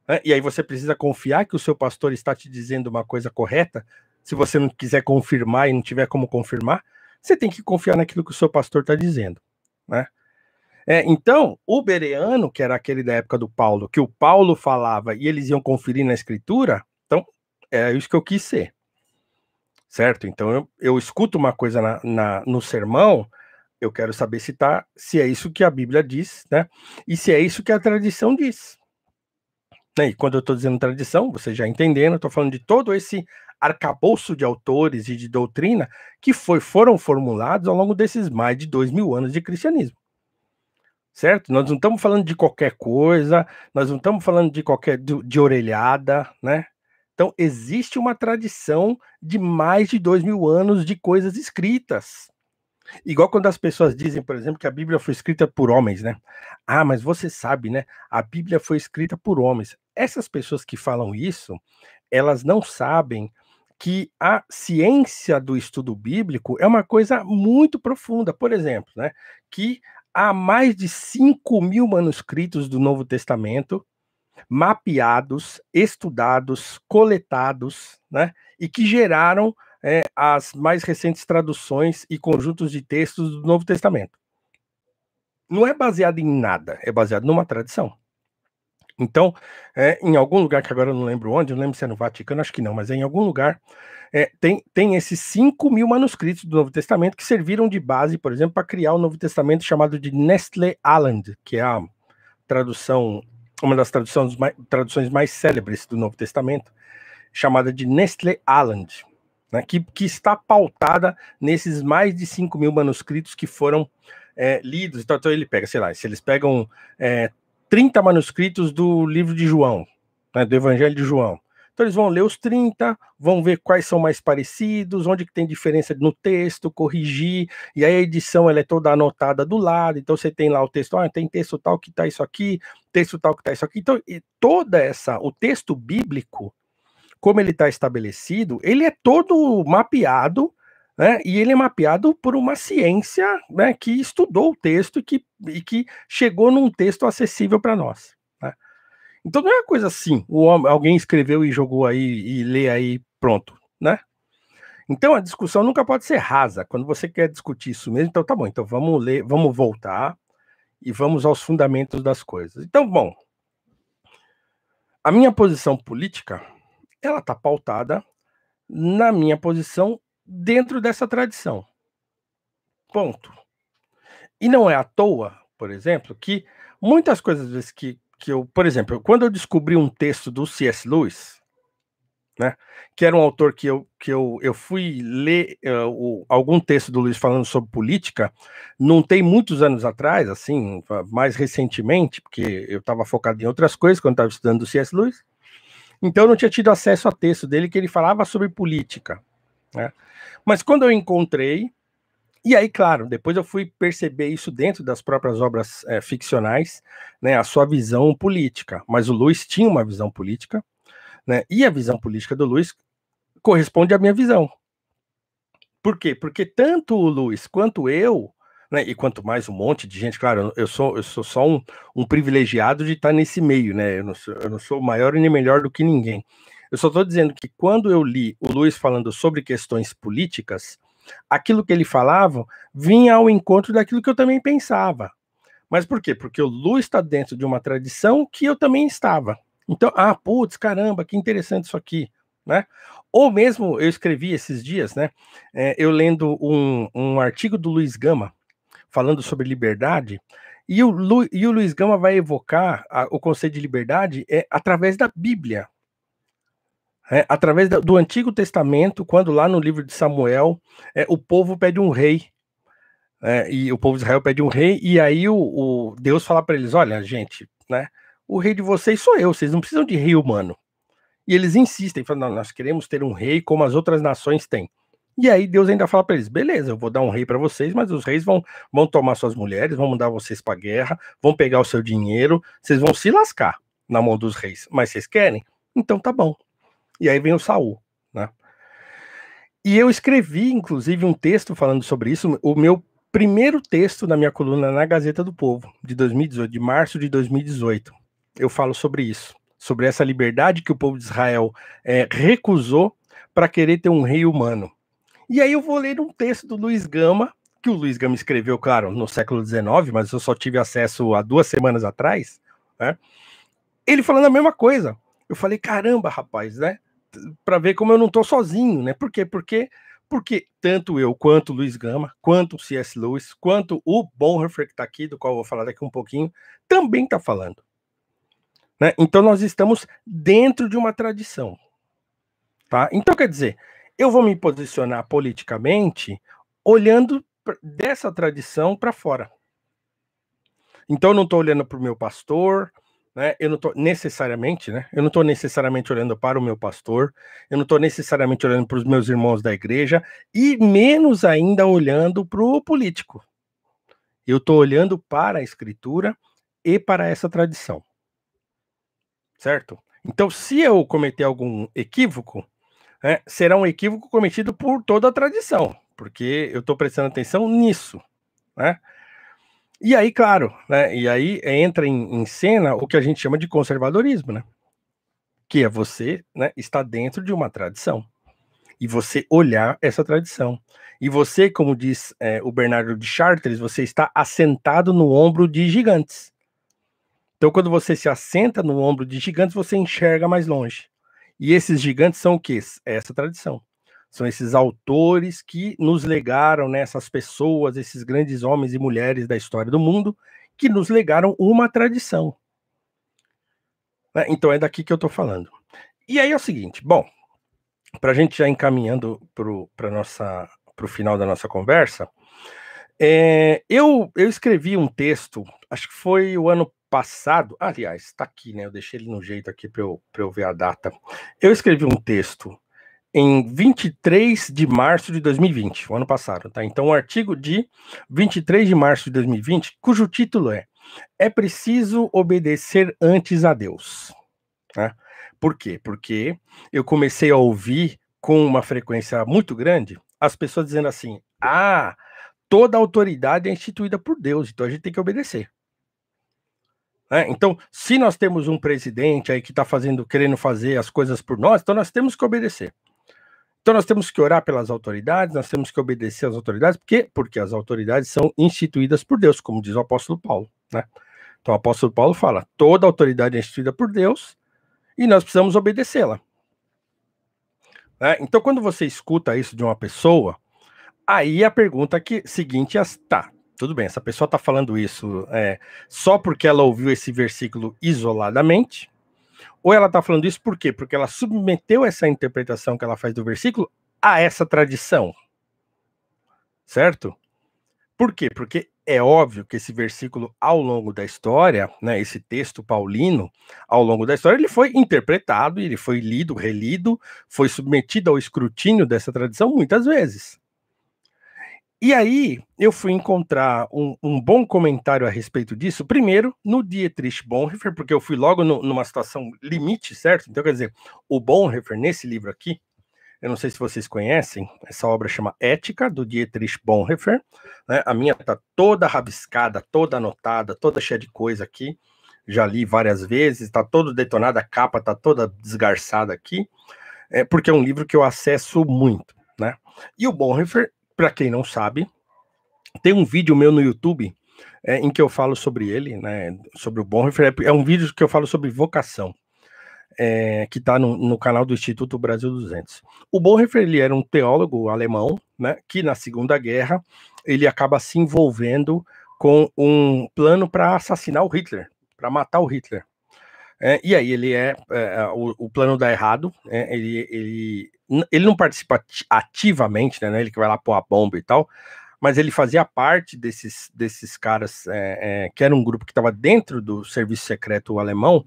né? e aí você precisa confiar que o seu pastor está te dizendo uma coisa correta, se você não quiser confirmar e não tiver como confirmar, você tem que confiar naquilo que o seu pastor está dizendo, né? É, então, o Bereano, que era aquele da época do Paulo, que o Paulo falava e eles iam conferir na escritura, então é isso que eu quis ser, certo? Então eu, eu escuto uma coisa na, na, no sermão, eu quero saber se, tá, se é isso que a Bíblia diz, né? E se é isso que a tradição diz. Né, e quando eu estou dizendo tradição, você já entendendo eu estou falando de todo esse arcabouço de autores e de doutrina que foi, foram formulados ao longo desses mais de dois mil anos de cristianismo. Certo? Nós não estamos falando de qualquer coisa, nós não estamos falando de qualquer de, de orelhada, né? Então, existe uma tradição de mais de dois mil anos de coisas escritas. Igual quando as pessoas dizem, por exemplo, que a Bíblia foi escrita por homens, né? Ah, mas você sabe, né? A Bíblia foi escrita por homens. Essas pessoas que falam isso, elas não sabem que a ciência do estudo bíblico é uma coisa muito profunda. Por exemplo, né, que há mais de 5 mil manuscritos do Novo Testamento mapeados, estudados, coletados, né, e que geraram é, as mais recentes traduções e conjuntos de textos do Novo Testamento. Não é baseado em nada, é baseado numa tradição. Então, é, em algum lugar que agora eu não lembro onde, eu não lembro se é no Vaticano, acho que não, mas é em algum lugar é, tem, tem esses 5 mil manuscritos do Novo Testamento que serviram de base, por exemplo, para criar o Novo Testamento chamado de Nestle Aland, que é a tradução, uma das traduções mais, traduções mais célebres do Novo Testamento, chamada de Nestle Aland, né, que, que está pautada nesses mais de 5 mil manuscritos que foram é, lidos. Então, então, ele pega, sei lá, se eles pegam é, 30 manuscritos do livro de João, né, do Evangelho de João. Então eles vão ler os 30, vão ver quais são mais parecidos, onde que tem diferença no texto, corrigir, e aí a edição ela é toda anotada do lado, então você tem lá o texto, ah, tem texto tal que tá isso aqui, texto tal que tá isso aqui. Então, toda essa, o texto bíblico, como ele está estabelecido, ele é todo mapeado né? E ele é mapeado por uma ciência né, que estudou o texto e que, e que chegou num texto acessível para nós. Né? Então não é uma coisa assim, o, alguém escreveu e jogou aí e lê aí, pronto. Né? Então a discussão nunca pode ser rasa. Quando você quer discutir isso mesmo, então tá bom, então vamos ler, vamos voltar e vamos aos fundamentos das coisas. Então, bom, a minha posição política, ela está pautada na minha posição dentro dessa tradição. Ponto. E não é à toa, por exemplo, que muitas coisas que, que eu, por exemplo, quando eu descobri um texto do C.S. Lewis, né, que era um autor que eu, que eu, eu fui ler uh, o, algum texto do Lewis falando sobre política, não tem muitos anos atrás, assim, mais recentemente, porque eu estava focado em outras coisas quando estava estudando o C.S. Lewis, então eu não tinha tido acesso a texto dele que ele falava sobre política. Né? Mas quando eu encontrei, e aí, claro, depois eu fui perceber isso dentro das próprias obras é, ficcionais, né, a sua visão política. Mas o Luiz tinha uma visão política, né, e a visão política do Luiz corresponde à minha visão. Por quê? Porque tanto o Luiz quanto eu, né, e quanto mais um monte de gente, claro, eu sou, eu sou só um, um privilegiado de estar nesse meio, né? Eu não, sou, eu não sou maior nem melhor do que ninguém. Eu só estou dizendo que quando eu li o Luiz falando sobre questões políticas, aquilo que ele falava vinha ao encontro daquilo que eu também pensava. Mas por quê? Porque o Luiz está dentro de uma tradição que eu também estava. Então, ah, putz, caramba, que interessante isso aqui, né? Ou mesmo, eu escrevi esses dias, né? É, eu lendo um, um artigo do Luiz Gama, falando sobre liberdade, e o, Lu, e o Luiz Gama vai evocar a, o conceito de liberdade é, através da Bíblia é, através do Antigo Testamento, quando lá no livro de Samuel, é, o povo pede um rei. É, e o povo de Israel pede um rei, e aí o, o Deus fala para eles: olha, gente, né, o rei de vocês sou eu, vocês não precisam de rei humano. E eles insistem, falando: não, nós queremos ter um rei como as outras nações têm. E aí Deus ainda fala para eles: beleza, eu vou dar um rei para vocês, mas os reis vão, vão tomar suas mulheres, vão mandar vocês para guerra, vão pegar o seu dinheiro, vocês vão se lascar na mão dos reis. Mas vocês querem? Então tá bom, e aí vem o Saul, né? E eu escrevi, inclusive, um texto falando sobre isso. O meu primeiro texto na minha coluna na Gazeta do Povo, de 2018, de março de 2018, eu falo sobre isso, sobre essa liberdade que o povo de Israel é, recusou para querer ter um rei humano. E aí eu vou ler um texto do Luiz Gama, que o Luiz Gama escreveu, claro, no século XIX, mas eu só tive acesso há duas semanas atrás, né? Ele falando a mesma coisa. Eu falei, caramba, rapaz, né? para ver como eu não estou sozinho, né? Por quê? Porque porque tanto eu quanto o Luiz Gama, quanto o C.S. Lewis, quanto o Bonhoeffer que está aqui, do qual eu vou falar daqui um pouquinho, também está falando. Né? Então nós estamos dentro de uma tradição. Tá? Então quer dizer, eu vou me posicionar politicamente olhando dessa tradição para fora. Então eu não estou olhando para o meu pastor, né? Eu não estou necessariamente, né? Eu não estou necessariamente olhando para o meu pastor, eu não estou necessariamente olhando para os meus irmãos da igreja e menos ainda olhando para o político. Eu estou olhando para a escritura e para essa tradição, certo? Então, se eu cometer algum equívoco, né, será um equívoco cometido por toda a tradição, porque eu estou prestando atenção nisso, né? E aí, claro, né? E aí entra em, em, cena o que a gente chama de conservadorismo, né? Que é você né, estar dentro de uma tradição e você olhar essa tradição. E você, como diz é, o Bernardo de Chartres, você está assentado no ombro de gigantes. Então, quando você se assenta no ombro de gigantes, você enxerga mais longe. E esses gigantes são o que? Essa tradição são esses autores que nos legaram, né, essas pessoas, esses grandes homens e mulheres da história do mundo, que nos legaram uma tradição. Né? Então é daqui que eu estou falando. E aí é o seguinte, bom, para a gente já encaminhando para o final da nossa conversa, é, eu, eu escrevi um texto, acho que foi o ano passado, aliás, está aqui, né? Eu deixei ele no jeito aqui para eu, eu ver a data. Eu escrevi um texto em 23 de março de 2020, o ano passado, tá? Então, o um artigo de 23 de março de 2020, cujo título é É preciso obedecer antes a Deus. Né? Por quê? Porque eu comecei a ouvir com uma frequência muito grande as pessoas dizendo assim: ah, toda autoridade é instituída por Deus, então a gente tem que obedecer. É, então, se nós temos um presidente aí que está fazendo, querendo fazer as coisas por nós, então nós temos que obedecer. Então nós temos que orar pelas autoridades, nós temos que obedecer às autoridades, por quê? Porque as autoridades são instituídas por Deus, como diz o apóstolo Paulo, né? Então o apóstolo Paulo fala: toda autoridade é instituída por Deus e nós precisamos obedecê-la. Né? Então quando você escuta isso de uma pessoa, aí a pergunta que seguinte é: tá, tudo bem, essa pessoa está falando isso é, só porque ela ouviu esse versículo isoladamente, ou ela está falando isso por quê? Porque ela submeteu essa interpretação que ela faz do versículo a essa tradição. Certo? Por quê? Porque é óbvio que esse versículo, ao longo da história, né, esse texto paulino, ao longo da história, ele foi interpretado, ele foi lido, relido, foi submetido ao escrutínio dessa tradição muitas vezes. E aí eu fui encontrar um, um, bom comentário a respeito disso, primeiro no Dietrich Bonhoeffer, porque eu fui logo no, numa situação limite, certo? Então, quer dizer, o Bonhoeffer, nesse livro aqui, eu não sei se vocês conhecem, essa obra chama Ética, do Dietrich Bonhoeffer, né? a minha tá toda rabiscada, toda anotada, toda cheia de coisa aqui, já li várias vezes, Está todo detonada, a capa está toda desgarçada aqui, é, porque é um livro que eu acesso muito, né? E o Bonhoeffer, para quem não sabe, tem um vídeo meu no YouTube é, em que eu falo sobre ele, né, sobre o Bonhoeffer. É, é um vídeo que eu falo sobre vocação, é, que está no, no, canal do Instituto Brasil 200. O Bonhoeffer ele era um teólogo alemão, né, que na Segunda Guerra ele acaba se envolvendo com um plano para assassinar o Hitler, para matar o Hitler. É, e aí ele é, é, é o, o, plano dá errado, é, ele, ele, ele não participa ativamente, né, né, ele que vai lá pôr a bomba e tal, mas ele fazia parte desses, desses caras, é, é, que era um grupo que estava dentro do serviço secreto alemão,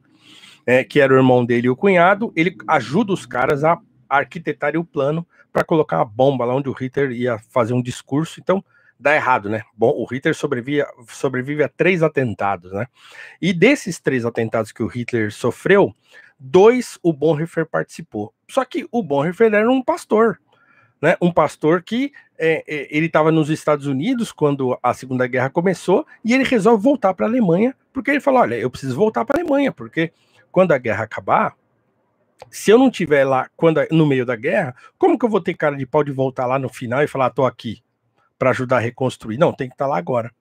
que era o irmão dele e o cunhado, ele ajuda os caras a arquitetarem o plano para colocar a bomba lá onde o Hitler ia fazer um discurso, então dá errado, né? Bom, o Hitler sobrevive, sobrevive a três atentados, né? E desses três atentados que o Hitler sofreu, dois o Bonhoeffer participou. Só que o Bonhoeffer era um pastor, né? Um pastor que é, é ele estava nos Estados Unidos quando a Segunda Guerra começou e ele resolve voltar para a Alemanha porque ele falou, olha, eu preciso voltar para a Alemanha porque quando a guerra acabar se eu não tiver lá quando no meio da guerra, como que eu vou ter cara de pau de voltar lá no final e falar, tô aqui? para ajudar a reconstruir. Não, tem que estar tá lá agora.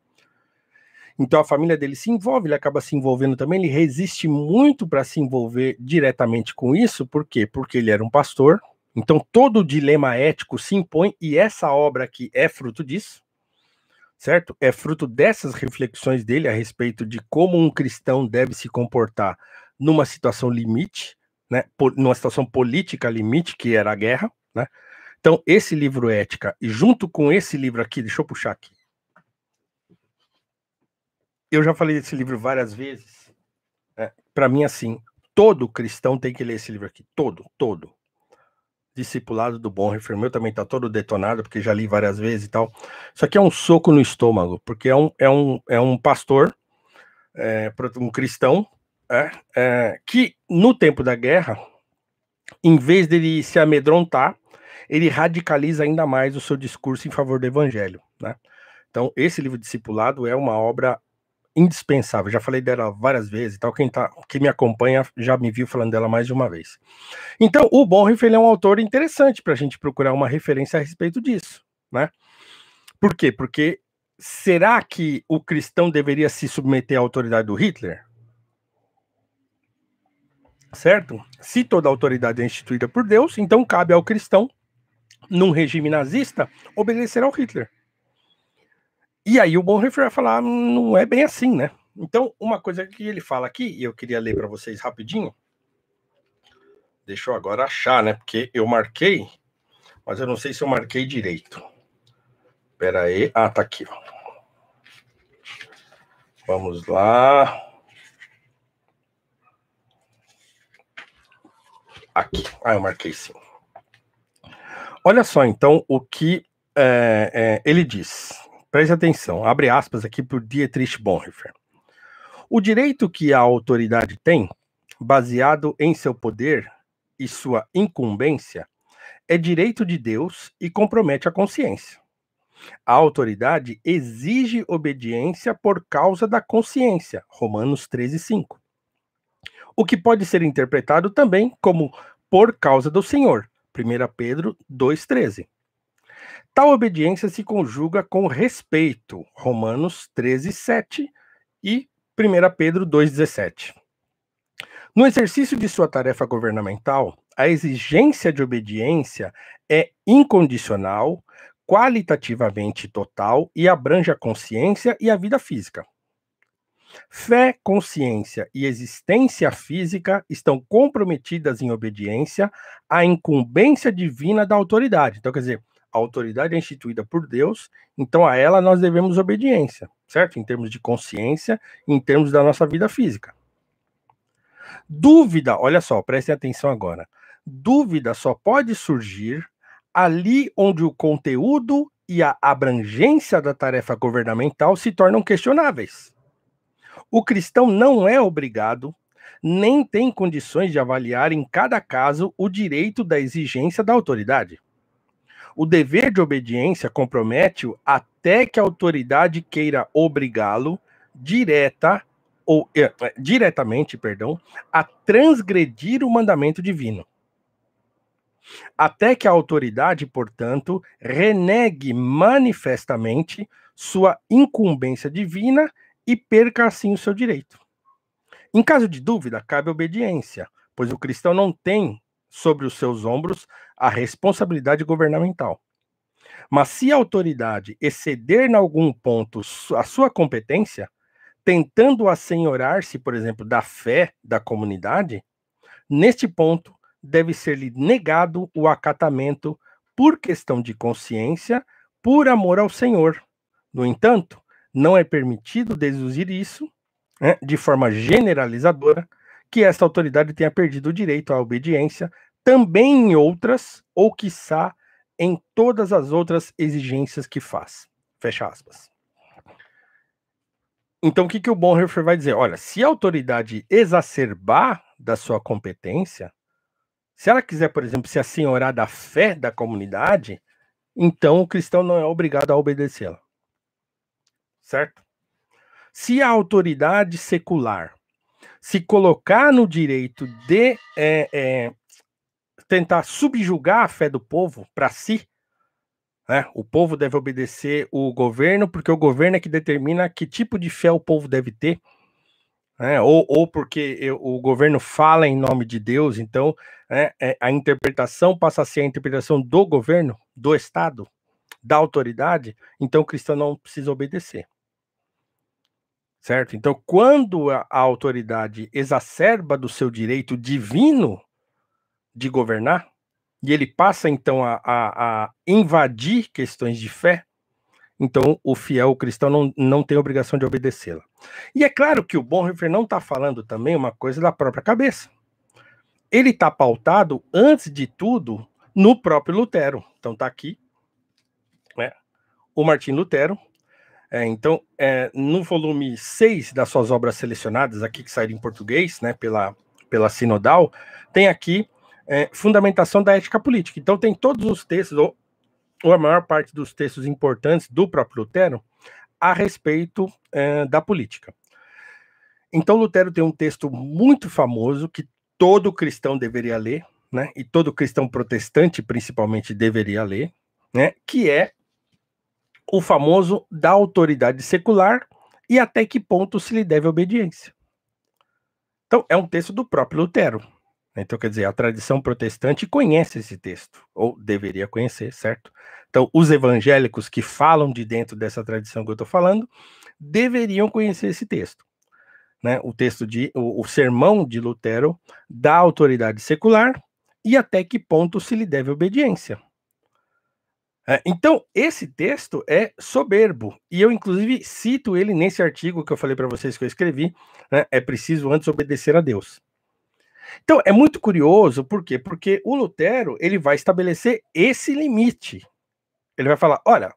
Então a família dele se envolve, ele acaba se envolvendo também, ele resiste muito para se envolver diretamente com isso, por quê? Porque ele era um pastor. Então todo o dilema ético se impõe e essa obra aqui é fruto disso. Certo? É fruto dessas reflexões dele a respeito de como um cristão deve se comportar numa situação limite, né, numa situação política limite que era a guerra, né? Então, esse livro Ética, e junto com esse livro aqui, deixa eu puxar aqui. Eu já falei desse livro várias vezes. Né? Para mim, assim, todo cristão tem que ler esse livro aqui. Todo, todo. Discipulado do Bom O também tá todo detonado, porque já li várias vezes e tal. Isso aqui é um soco no estômago, porque é um, é um, é um pastor, é, um cristão, é, é, que no tempo da guerra, em vez dele se amedrontar, ele radicaliza ainda mais o seu discurso em favor do evangelho, né? Então, esse livro Discipulado é uma obra indispensável. Já falei dela várias vezes, tal quem tá, que me acompanha já me viu falando dela mais de uma vez. Então, o Bonhoeffer é um autor interessante para a gente procurar uma referência a respeito disso, né? Por quê? Porque será que o cristão deveria se submeter à autoridade do Hitler? Certo? Se toda autoridade é instituída por Deus, então cabe ao cristão num regime nazista, obedecer ao Hitler. E aí o Bonhoeffer vai falar, ah, não é bem assim, né? Então, uma coisa que ele fala aqui, e eu queria ler para vocês rapidinho, deixa eu agora achar, né? Porque eu marquei, mas eu não sei se eu marquei direito. Pera aí, ah, tá aqui. Vamos lá. Aqui, ah, eu marquei sim. Olha só, então, o que é, é, ele diz. Preste atenção, abre aspas aqui para o Dietrich Bonhoeffer. O direito que a autoridade tem, baseado em seu poder e sua incumbência, é direito de Deus e compromete a consciência. A autoridade exige obediência por causa da consciência. Romanos 13, 5. O que pode ser interpretado também como por causa do Senhor, 1 Pedro 2,13. Tal obediência se conjuga com respeito, Romanos 13,7 e 1 Pedro 2,17. No exercício de sua tarefa governamental, a exigência de obediência é incondicional, qualitativamente total e abrange a consciência e a vida física. Fé, consciência e existência física estão comprometidas em obediência à incumbência divina da autoridade. Então, quer dizer, a autoridade é instituída por Deus, então a ela nós devemos obediência, certo? Em termos de consciência, em termos da nossa vida física. Dúvida, olha só, prestem atenção agora. Dúvida só pode surgir ali onde o conteúdo e a abrangência da tarefa governamental se tornam questionáveis. O cristão não é obrigado, nem tem condições de avaliar em cada caso o direito da exigência da autoridade. O dever de obediência compromete-o até que a autoridade queira obrigá-lo direta ou eh, eh, diretamente, perdão, a transgredir o mandamento divino. Até que a autoridade, portanto, renegue manifestamente sua incumbência divina e perca assim o seu direito. Em caso de dúvida, cabe obediência, pois o cristão não tem sobre os seus ombros a responsabilidade governamental. Mas se a autoridade exceder em algum ponto a sua competência, tentando assenhorar-se, por exemplo, da fé da comunidade, neste ponto deve ser-lhe negado o acatamento por questão de consciência, por amor ao Senhor. No entanto, não é permitido deduzir isso, né, de forma generalizadora, que esta autoridade tenha perdido o direito à obediência também em outras, ou quiçá em todas as outras exigências que faz. Fecha aspas. Então, o que, que o Bonhoeffer vai dizer? Olha, se a autoridade exacerbar da sua competência, se ela quiser, por exemplo, se assenhorar da fé da comunidade, então o cristão não é obrigado a obedecê-la certo? Se a autoridade secular se colocar no direito de é, é, tentar subjugar a fé do povo para si, né? o povo deve obedecer o governo, porque o governo é que determina que tipo de fé o povo deve ter, né? ou, ou, porque eu, o governo fala em nome de Deus, então né, é, a interpretação passa a ser a interpretação do governo, do Estado, da autoridade, então o cristão não precisa obedecer certo? Então, quando a, a autoridade exacerba do seu direito divino de governar, e ele passa então a, a, a invadir questões de fé, então o fiel cristão não, não tem obrigação de obedecê-la. E é claro que o Bonhoeffer não está falando também uma coisa da própria cabeça. Ele está pautado, antes de tudo, no próprio Lutero. Então está aqui né, o Martim Lutero, é, então, é, no volume 6 das suas obras selecionadas, aqui que saíram em português, né, pela, pela Sinodal, tem aqui é, Fundamentação da Ética Política. Então, tem todos os textos, ou, ou, a maior parte dos textos importantes do próprio Lutero, a respeito é, da política. Então, Lutero tem um texto muito famoso que todo cristão deveria ler, né, e todo cristão protestante, principalmente, deveria ler, né, que é o famoso da autoridade secular e até que ponto se lhe deve obediência. Então, é um texto do próprio Lutero. Então, quer dizer, a tradição protestante conhece esse texto, ou deveria conhecer, certo? Então, os evangélicos que falam de dentro dessa tradição que eu estou falando, deveriam conhecer esse texto. Né? O texto de o, o sermão de Lutero da autoridade secular e até que ponto se lhe deve obediência. É, então, esse texto é soberbo, e eu, inclusive, cito ele nesse artigo que eu falei para vocês que eu escrevi, né? é preciso antes obedecer a Deus. Então, é muito curioso, por quê? Porque o Lutero, ele vai estabelecer esse limite. Ele vai falar, olha,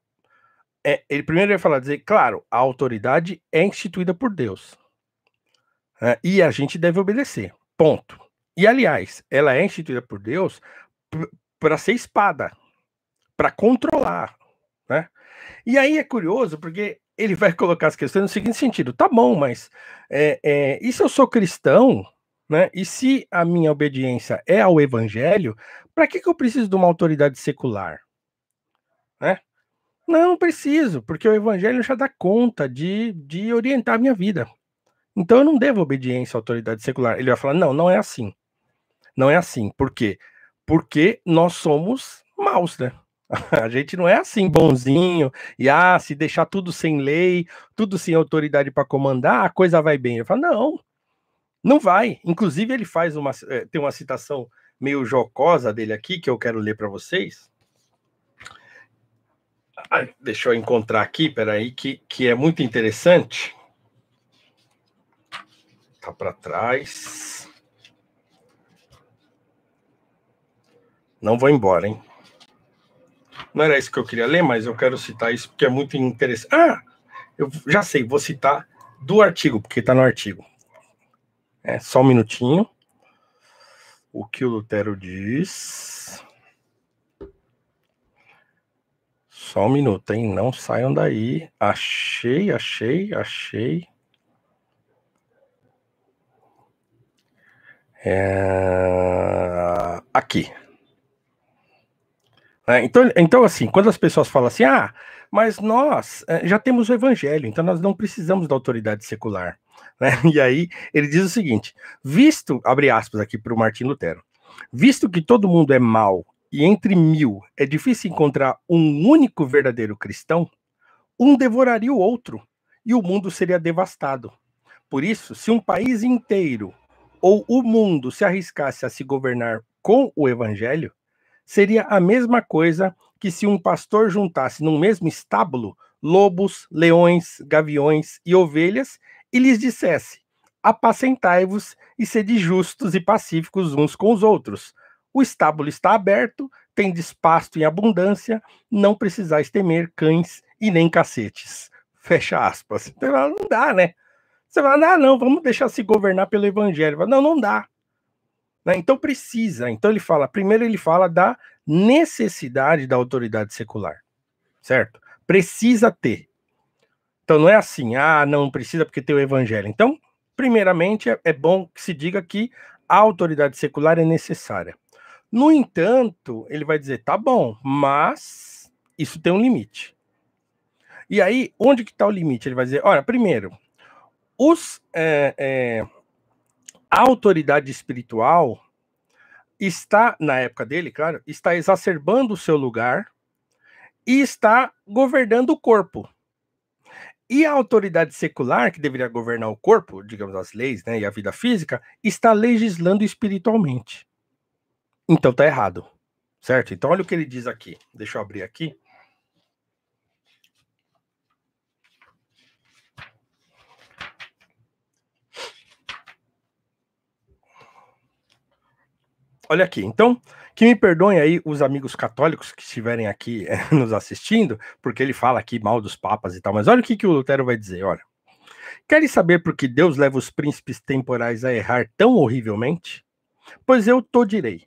é, ele primeiro vai falar, dizer, claro, a autoridade é instituída por Deus, né? e a gente deve obedecer, ponto. E, aliás, ela é instituída por Deus para ser espada, para controlar, né? E aí é curioso porque ele vai *laughs* colocar as questões no seguinte sentido: tá bom, mas é, é, e se eu sou cristão, né? E se a minha obediência é ao Evangelho, para que, que eu preciso de uma autoridade secular, né? Não preciso, porque o Evangelho já dá conta de, de orientar a minha vida. Então eu não devo obediência à autoridade secular. Ele vai falar: não, não é assim. Não é assim. Por quê? Porque nós somos maus, né? A gente não é assim bonzinho e ah, se deixar tudo sem lei, tudo sem autoridade para comandar, a coisa vai bem. Eu falo, não, não vai. Inclusive, ele faz uma. Eh, tem uma citação meio jocosa dele aqui que eu quero ler para vocês. Ah, deixa eu encontrar aqui, peraí, que, que é muito interessante. Tá para trás. Não vou embora, hein? Não era isso que eu queria ler, mas eu quero citar isso porque é muito interessante. Ah, eu já sei, vou citar do artigo, porque está no artigo. É, só um minutinho. O que o Lutero diz. Só um minuto, hein? Não saiam daí. Achei, achei, achei. É... Aqui. Né? Então, então, assim, quando as pessoas falam assim, ah, mas nós eh, já temos o evangelho, então nós não precisamos da autoridade secular. Né? *laughs* E aí ele diz o seguinte: visto, abre aspas aqui para o Martim Lutero, visto que todo mundo é mau e entre mil é difícil encontrar um único verdadeiro cristão, um devoraria o outro e o mundo seria devastado. Por isso, se um país inteiro ou o mundo se arriscasse a se governar com o evangelho, seria a mesma coisa que se um pastor juntasse num mesmo estábulo lobos, leões, gaviões e ovelhas e lhes dissesse: Apacentai-vos e sede justos e pacíficos uns com os outros. O estábulo está aberto, tem despasto em abundância, não precisais temer cães e nem cacetes. Fecha aspas. Então, não dá, né? Você vai, ah, não, vamos deixar se governar pelo evangelho. Não, não dá. Né? Então precisa. Então ele fala, primeiro ele fala da necessidade da autoridade secular, certo? Precisa ter. Então não é assim, ah, não precisa porque tem o evangelho. Então, primeiramente, é, é bom que se diga que a autoridade secular é necessária. No entanto, ele vai dizer, tá bom, mas isso tem um limite. E aí, onde que está o limite? Ele vai dizer, olha, primeiro, os é, é, a autoridade espiritual está, na época dele, claro, está exacerbando o seu lugar e está governando o corpo. E a autoridade secular, que deveria governar o corpo, digamos as leis né, e a vida física, está legislando espiritualmente. Então tá errado, certo? Então olha o que ele diz aqui. Deixa eu abrir aqui. Olha aqui, então, que me perdoem aí os amigos católicos que estiverem aqui eh, *laughs* nos assistindo, porque ele fala aqui mal dos papas e tal, mas olha o que, que o Lutero vai dizer, olha. Queres saber por que Deus leva os príncipes temporais a errar tão horrivelmente? Pois eu tô direi.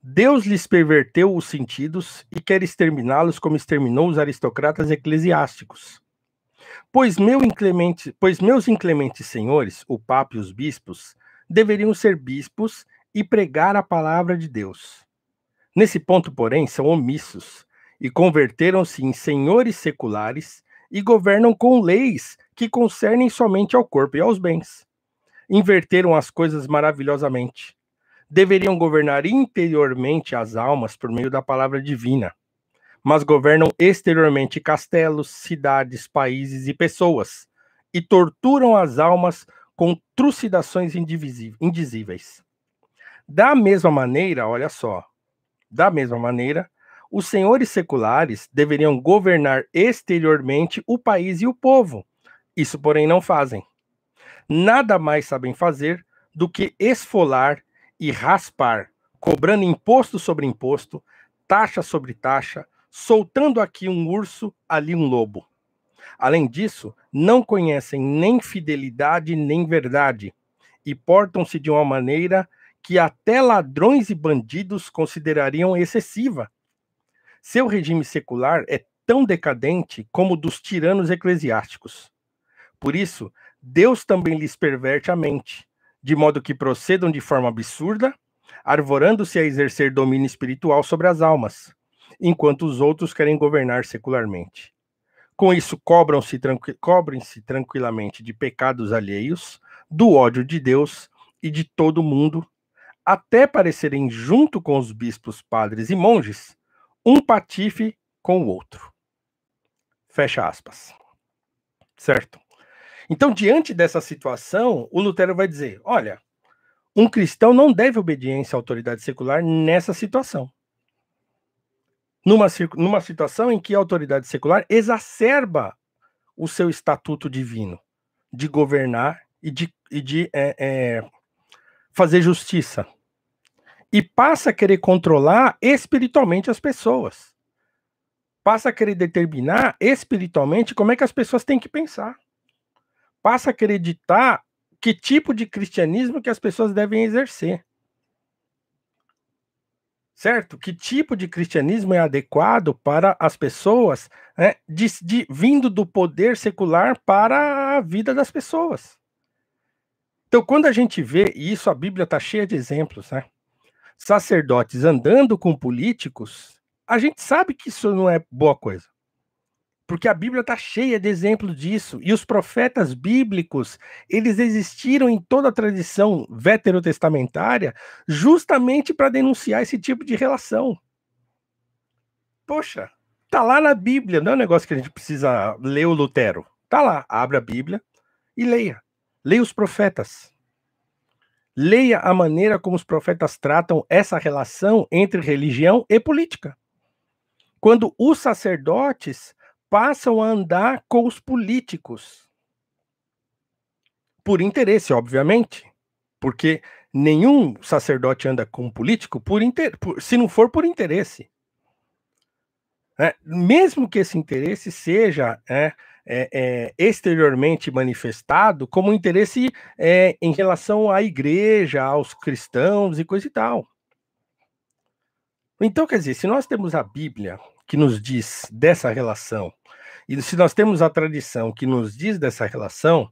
Deus lhes perverteu os sentidos e quer exterminá-los como exterminou os aristocratas eclesiásticos. Pois, meu inclemente, pois meus inclementes senhores, o Papa e os bispos, deveriam ser bispos e pregar a palavra de Deus. Nesse ponto, porém, são omissos e converteram-se em senhores seculares e governam com leis que concernem somente ao corpo e aos bens. Inverteram as coisas maravilhosamente. Deveriam governar interiormente as almas por meio da palavra divina, mas governam exteriormente castelos, cidades, países e pessoas, e torturam as almas com trucidações indizíveis. Da mesma maneira, olha só, da mesma maneira, os senhores seculares deveriam governar exteriormente o país e o povo. Isso, porém, não fazem. Nada mais sabem fazer do que esfolar e raspar, cobrando imposto sobre imposto, taxa sobre taxa, soltando aqui um urso, ali um lobo. Além disso, não conhecem nem fidelidade nem verdade e portam-se de uma maneira que até ladrões e bandidos considerariam excessiva. Seu regime secular é tão decadente como o dos tiranos eclesiásticos. Por isso, Deus também lhes perverte a mente, de modo que procedam de forma absurda, arvorando-se a exercer domínio espiritual sobre as almas, enquanto os outros querem governar secularmente. Com isso, cobram-se tranqui cobrem -se tranquilamente de pecados alheios, do ódio de Deus e de todo mundo até parecerem, junto com os bispos, padres e monges, um patife com o outro. Fecha aspas. Certo? Então, diante dessa situação, o Lutero vai dizer: olha, um cristão não deve obediência à autoridade secular nessa situação. Numa, numa situação em que a autoridade secular exacerba o seu estatuto divino de governar e de, e de é, é, fazer justiça e passa a querer controlar espiritualmente as pessoas. Passa a querer determinar espiritualmente como é que as pessoas têm que pensar. Passa a acreditar que tipo de cristianismo que as pessoas devem exercer. Certo? Que tipo de cristianismo é adequado para as pessoas, né, de, de, vindo do poder secular para a vida das pessoas? Então, quando a gente vê, e isso a Bíblia está cheia de exemplos, né? Sacerdotes andando com políticos, a gente sabe que isso não é boa coisa. Porque a Bíblia está cheia de exemplos disso. E os profetas bíblicos, eles existiram em toda a tradição veterotestamentária justamente para denunciar esse tipo de relação. Poxa, tá lá na Bíblia, não é um negócio que a gente precisa ler o Lutero. Tá lá, abre a Bíblia e leia. Leia os profetas. Leia a maneira como os profetas tratam essa relação entre religião e política. Quando os sacerdotes passam a andar com os políticos. Por interesse, obviamente. Porque nenhum sacerdote anda com um político por inter... por... se não for por interesse. É, mesmo que esse interesse seja é, é, é, exteriormente manifestado como interesse é, em relação à igreja, aos cristãos e coisa e tal. Então, quer dizer, se nós temos a Bíblia que nos diz dessa relação, e se nós temos a tradição que nos diz dessa relação,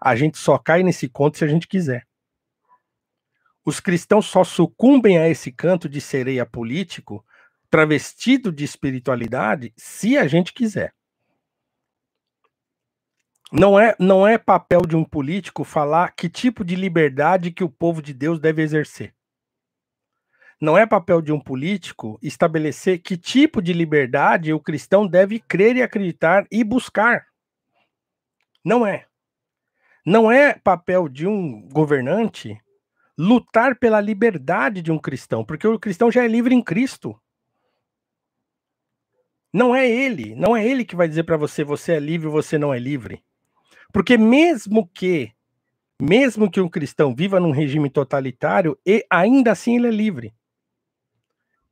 a gente só cai nesse conto se a gente quiser. Os cristãos só sucumbem a esse canto de sereia político, travestido de espiritualidade, se a gente quiser. Não é, não é papel de um político falar que tipo de liberdade que o povo de Deus deve exercer. Não é papel de um político estabelecer que tipo de liberdade o cristão deve crer e acreditar e buscar. Não é. Não é papel de um governante lutar pela liberdade de um cristão, porque o cristão já é livre em Cristo. Não é ele, não é ele que vai dizer para você você é livre, você não é livre. Porque mesmo que mesmo que um cristão viva num regime totalitário, e ainda assim ele é livre.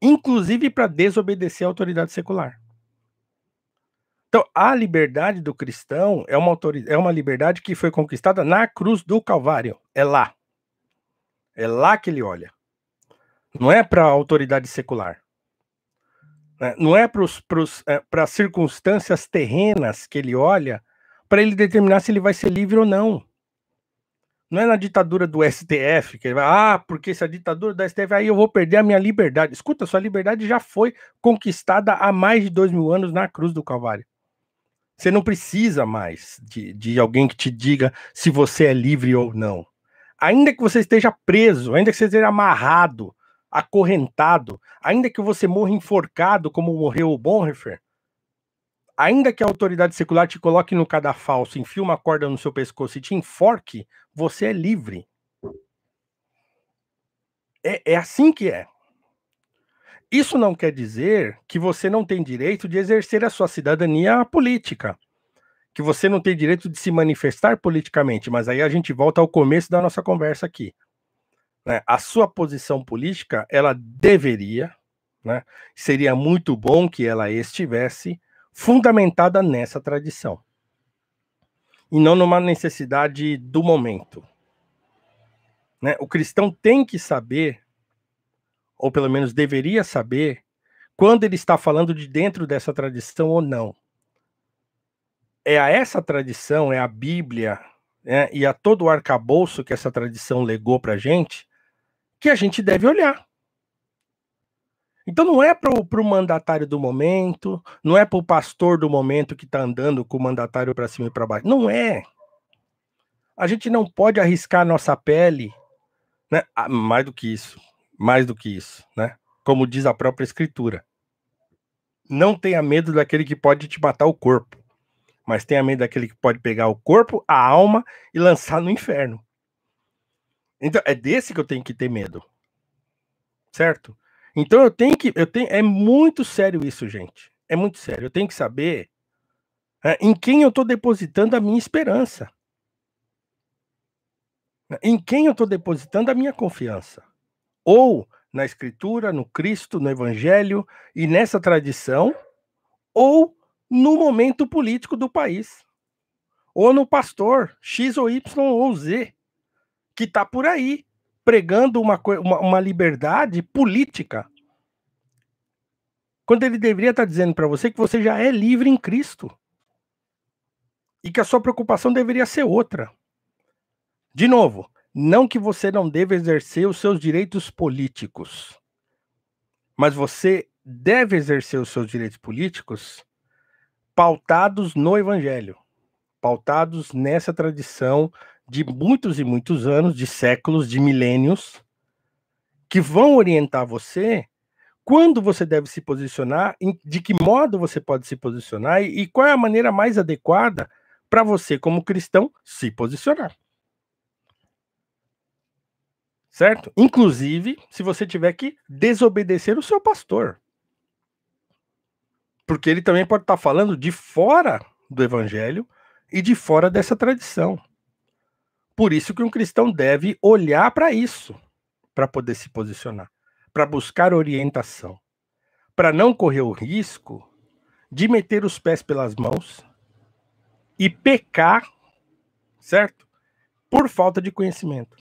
Inclusive para desobedecer à autoridade secular. Então, a liberdade do cristão é uma, é uma liberdade que foi conquistada na cruz do Calvário. É lá. É lá que ele olha. Não é para a autoridade secular. Né? Não é para é, as circunstâncias terrenas que ele olha para ele determinar se ele vai ser livre ou não. Não é na ditadura do STF, que ele vai, ah, porque se a ditadura do STF, aí eu vou perder a minha liberdade. Escuta, sua liberdade já foi conquistada há mais de dois mil anos na cruz do Calvário. Você não precisa mais de, de alguém que te diga se você é livre ou não. Ainda que você esteja preso, ainda que você esteja amarrado, acorrentado, ainda que você morra enforcado, como morreu o Bonhoeffer, ainda que a autoridade secular te coloque no cadafalso, enfie uma corda no seu pescoço e te enforque, você é livre. É, é assim que é. Isso não quer dizer que você não tem direito de exercer a sua cidadania política, que você não tem direito de se manifestar politicamente, mas aí a gente volta ao começo da nossa conversa aqui. Né? A sua posição política, ela deveria, né? seria muito bom que ela estivesse fundamentada nessa tradição e não numa necessidade do momento. Né? O cristão tem que saber, ou pelo menos deveria saber, quando ele está falando de dentro dessa tradição ou não. É a essa tradição, é a Bíblia né? e a todo o arcabouço que essa tradição legou para a gente que a gente deve olhar. Então não é para o mandatário do momento, não é para o pastor do momento que está andando com o mandatário para cima e para baixo. Não é. A gente não pode arriscar nossa pele, né? Ah, mais do que isso, mais do que isso, né? Como diz a própria escritura. Não tenha medo daquele que pode te matar o corpo, mas tenha medo daquele que pode pegar o corpo, a alma e lançar no inferno. Então é desse que eu tenho que ter medo, certo? Então eu tenho que. Eu tenho, é muito sério isso, gente. É muito sério. Eu tenho que saber é, em quem eu estou depositando a minha esperança. Em quem eu estou depositando a minha confiança. Ou na Escritura, no Cristo, no Evangelho e nessa tradição, ou no momento político do país. Ou no pastor X ou Y ou Z, que está por aí, pregando uma, uma, uma liberdade política. Quando ele deveria estar tá dizendo para você que você já é livre em Cristo. E que a sua preocupação deveria ser outra. De novo, não que você não deva exercer os seus direitos políticos, mas você deve exercer os seus direitos políticos pautados no Evangelho, pautados nessa tradição de muitos e muitos anos, de séculos, de milênios, que vão orientar você quando você deve se posicionar, de que modo você pode se posicionar e, qual é a maneira mais adequada para você, como cristão, se posicionar. Certo? Inclusive, se você tiver que desobedecer o seu pastor. Porque ele também pode estar tá falando de fora do evangelho e de fora dessa tradição. Por isso que um cristão deve olhar para isso, para poder se posicionar, para buscar orientação, para não correr o risco de meter os pés pelas mãos e pecar, certo? Por falta de conhecimento.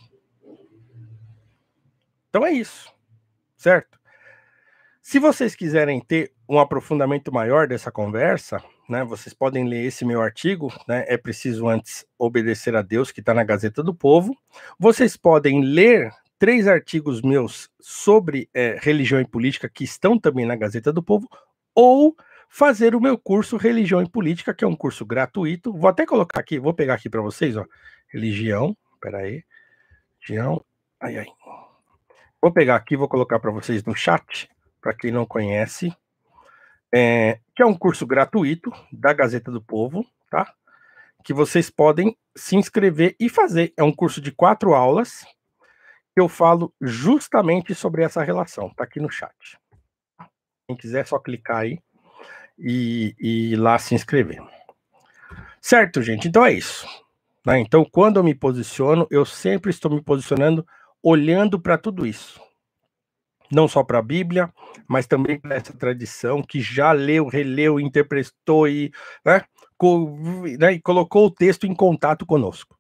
Então é isso, certo? Se vocês quiserem ter um aprofundamento maior dessa conversa, né, vocês podem ler esse meu artigo, né, é preciso antes obedecer a Deus, que está na Gazeta do Povo. Vocês podem ler três artigos meus sobre é, religião e política, que estão também na Gazeta do Povo, ou fazer o meu curso Religião e Política, que é um curso gratuito. Vou até colocar aqui, vou pegar aqui para vocês, ó, religião, peraí, religião, ai, ai. Vou pegar aqui, vou colocar para vocês no chat, para quem não conhece, é, que é um curso gratuito da Gazeta do Povo, tá? Que vocês podem se inscrever e fazer. É um curso de quatro aulas que eu falo justamente sobre essa relação. Tá aqui no chat. Quem quiser, é só clicar aí e, e ir lá se inscrever. Certo, gente? Então é isso. Né? Então, quando eu me posiciono, eu sempre estou me posicionando olhando para tudo isso não só para a Bíblia, mas também para essa tradição que já leu, releu, interpretou e, né, co, né, e colocou o texto em contato conosco.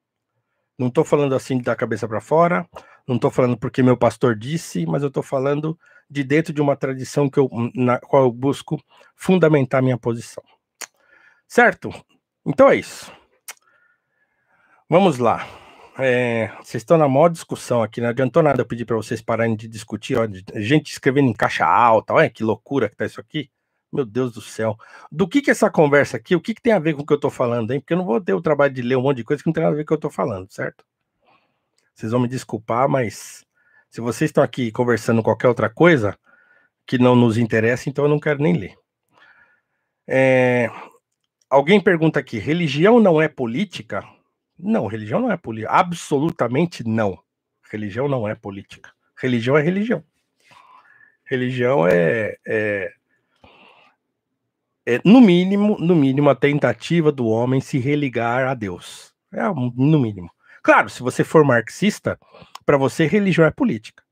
Não estou falando assim da cabeça para fora, não estou falando porque meu pastor disse, mas eu estou falando de dentro de uma tradição que eu, na qual eu busco fundamentar minha posição. Certo? Então é isso. Vamos lá. É, vocês estão na maior discussão aqui, não adiantou nada eu pedir para vocês pararem de discutir, ó, gente escrevendo em caixa alta, olha que loucura que tá isso aqui. Meu Deus do céu. Do que que essa conversa aqui, o que que tem a ver com o que eu tô falando, hein? Porque eu não vou ter o trabalho de ler um monte de coisa que não tem nada a ver com o que eu tô falando, certo? Vocês vão me desculpar, mas se vocês estão aqui conversando qualquer outra coisa que não nos interessa, então eu não quero nem ler. É, alguém pergunta aqui: religião não é política? Não, religião não é política. Absolutamente não. Religião não é política. Religião é religião. Religião é, é, é no mínimo, no mínimo, a tentativa do homem se religar a Deus. É no mínimo. Claro, se você for marxista, para você religião é política.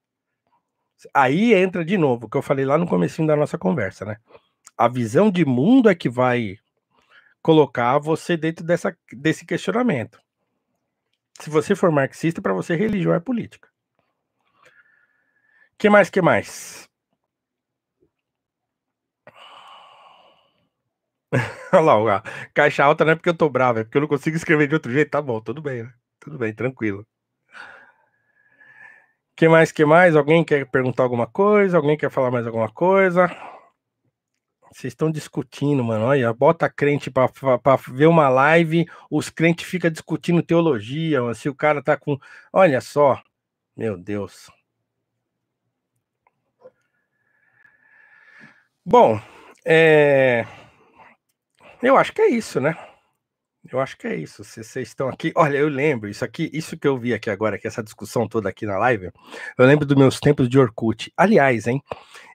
Aí entra de novo o que eu falei lá no comecinho da nossa conversa, né? A visão de mundo é que vai colocar você dentro dessa, desse questionamento. Se você for marxista, para você religião é política. Que mais, que mais? *laughs* Olha lá, olha caixa alta não é porque eu tô bravo, é porque eu não consigo escrever de outro jeito. Tá bom, tudo bem, né? Tudo bem, tranquilo. Que mais, que mais? Alguém quer perguntar alguma coisa? Alguém quer falar mais alguma coisa? Vocês estão discutindo, mano. Olha, bota crente para ver uma live, os crentes ficam discutindo teologia, mano, se o cara tá com. Olha só, meu Deus. Bom, é... eu acho que é isso, né? Eu acho que é isso. Vocês estão aqui. Olha, eu lembro isso aqui, isso que eu vi aqui agora, que essa discussão toda aqui na live. Eu lembro dos meus tempos de Orkut. Aliás, hein?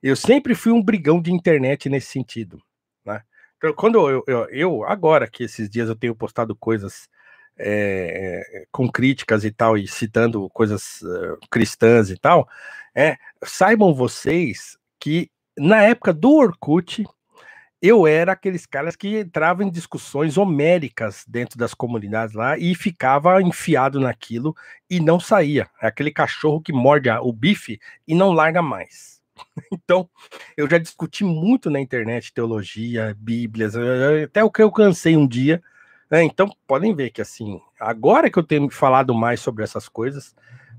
Eu sempre fui um brigão de internet nesse sentido. Né? Então, quando eu, eu, eu agora que esses dias eu tenho postado coisas é, com críticas e tal, e citando coisas uh, cristãs e tal, é, saibam vocês que na época do Orkut eu era aqueles caras que entravam em discussões homéricas dentro das comunidades lá e ficava enfiado naquilo e não saía. É aquele cachorro que morde o bife e não larga mais. *laughs* Então, eu já discuti muito na internet teologia, bíblias, eh, eh, até o que eu cansei um dia. Né? Então, podem ver que assim, agora que eu tenho falado mais sobre essas coisas,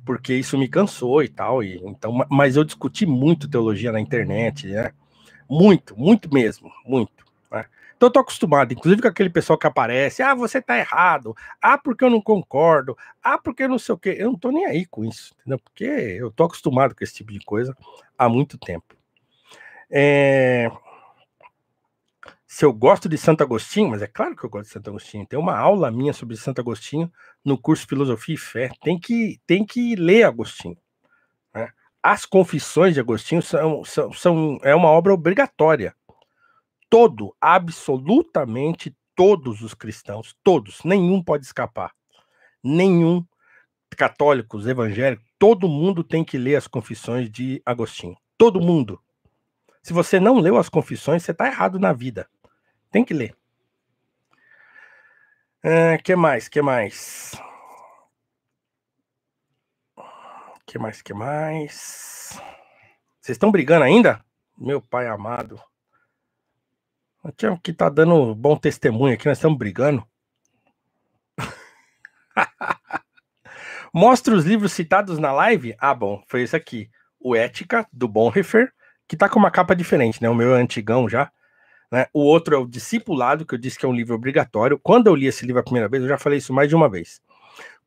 porque isso me cansou e tal, e, então, mas eu discuti muito teologia na internet, né? Muito, muito mesmo, muito. Né? Então eu tô acostumado, inclusive com aquele pessoal que aparece, ah, você tá errado, ah, porque eu não concordo, ah, porque eu não sei o quê. Eu não tô nem aí com isso, entendeu? Porque eu tô acostumado com esse tipo de coisa há muito tempo. É... Se eu gosto de Santo Agostinho, mas é claro que eu gosto de Santo Agostinho. Tem uma aula minha sobre Santo Agostinho no curso Filosofia e Fé. Tem que, tem que ler Agostinho as confissões de Agostinho são, são, são, é uma obra obrigatória. Todo, absolutamente todos os cristãos, todos, nenhum pode escapar. Nenhum, católicos, evangélicos, todo mundo tem que ler as confissões de Agostinho. Todo mundo. Se você não leu as confissões, você está errado na vida. Tem que ler. O que mais? que mais? que mais, que mais? Vocês estão brigando ainda? Meu pai amado. Aqui é o que tá dando bom testemunho aqui, nós estamos brigando. *laughs* Mostra os livros citados na live? Ah, bom, foi esse aqui. O Ética, do Bonhoeffer, que tá com uma capa diferente, né? O meu é antigão já. Né? O outro é o Discipulado, que eu disse que é um livro obrigatório. Quando eu li esse livro a primeira vez, eu já falei isso mais de uma vez.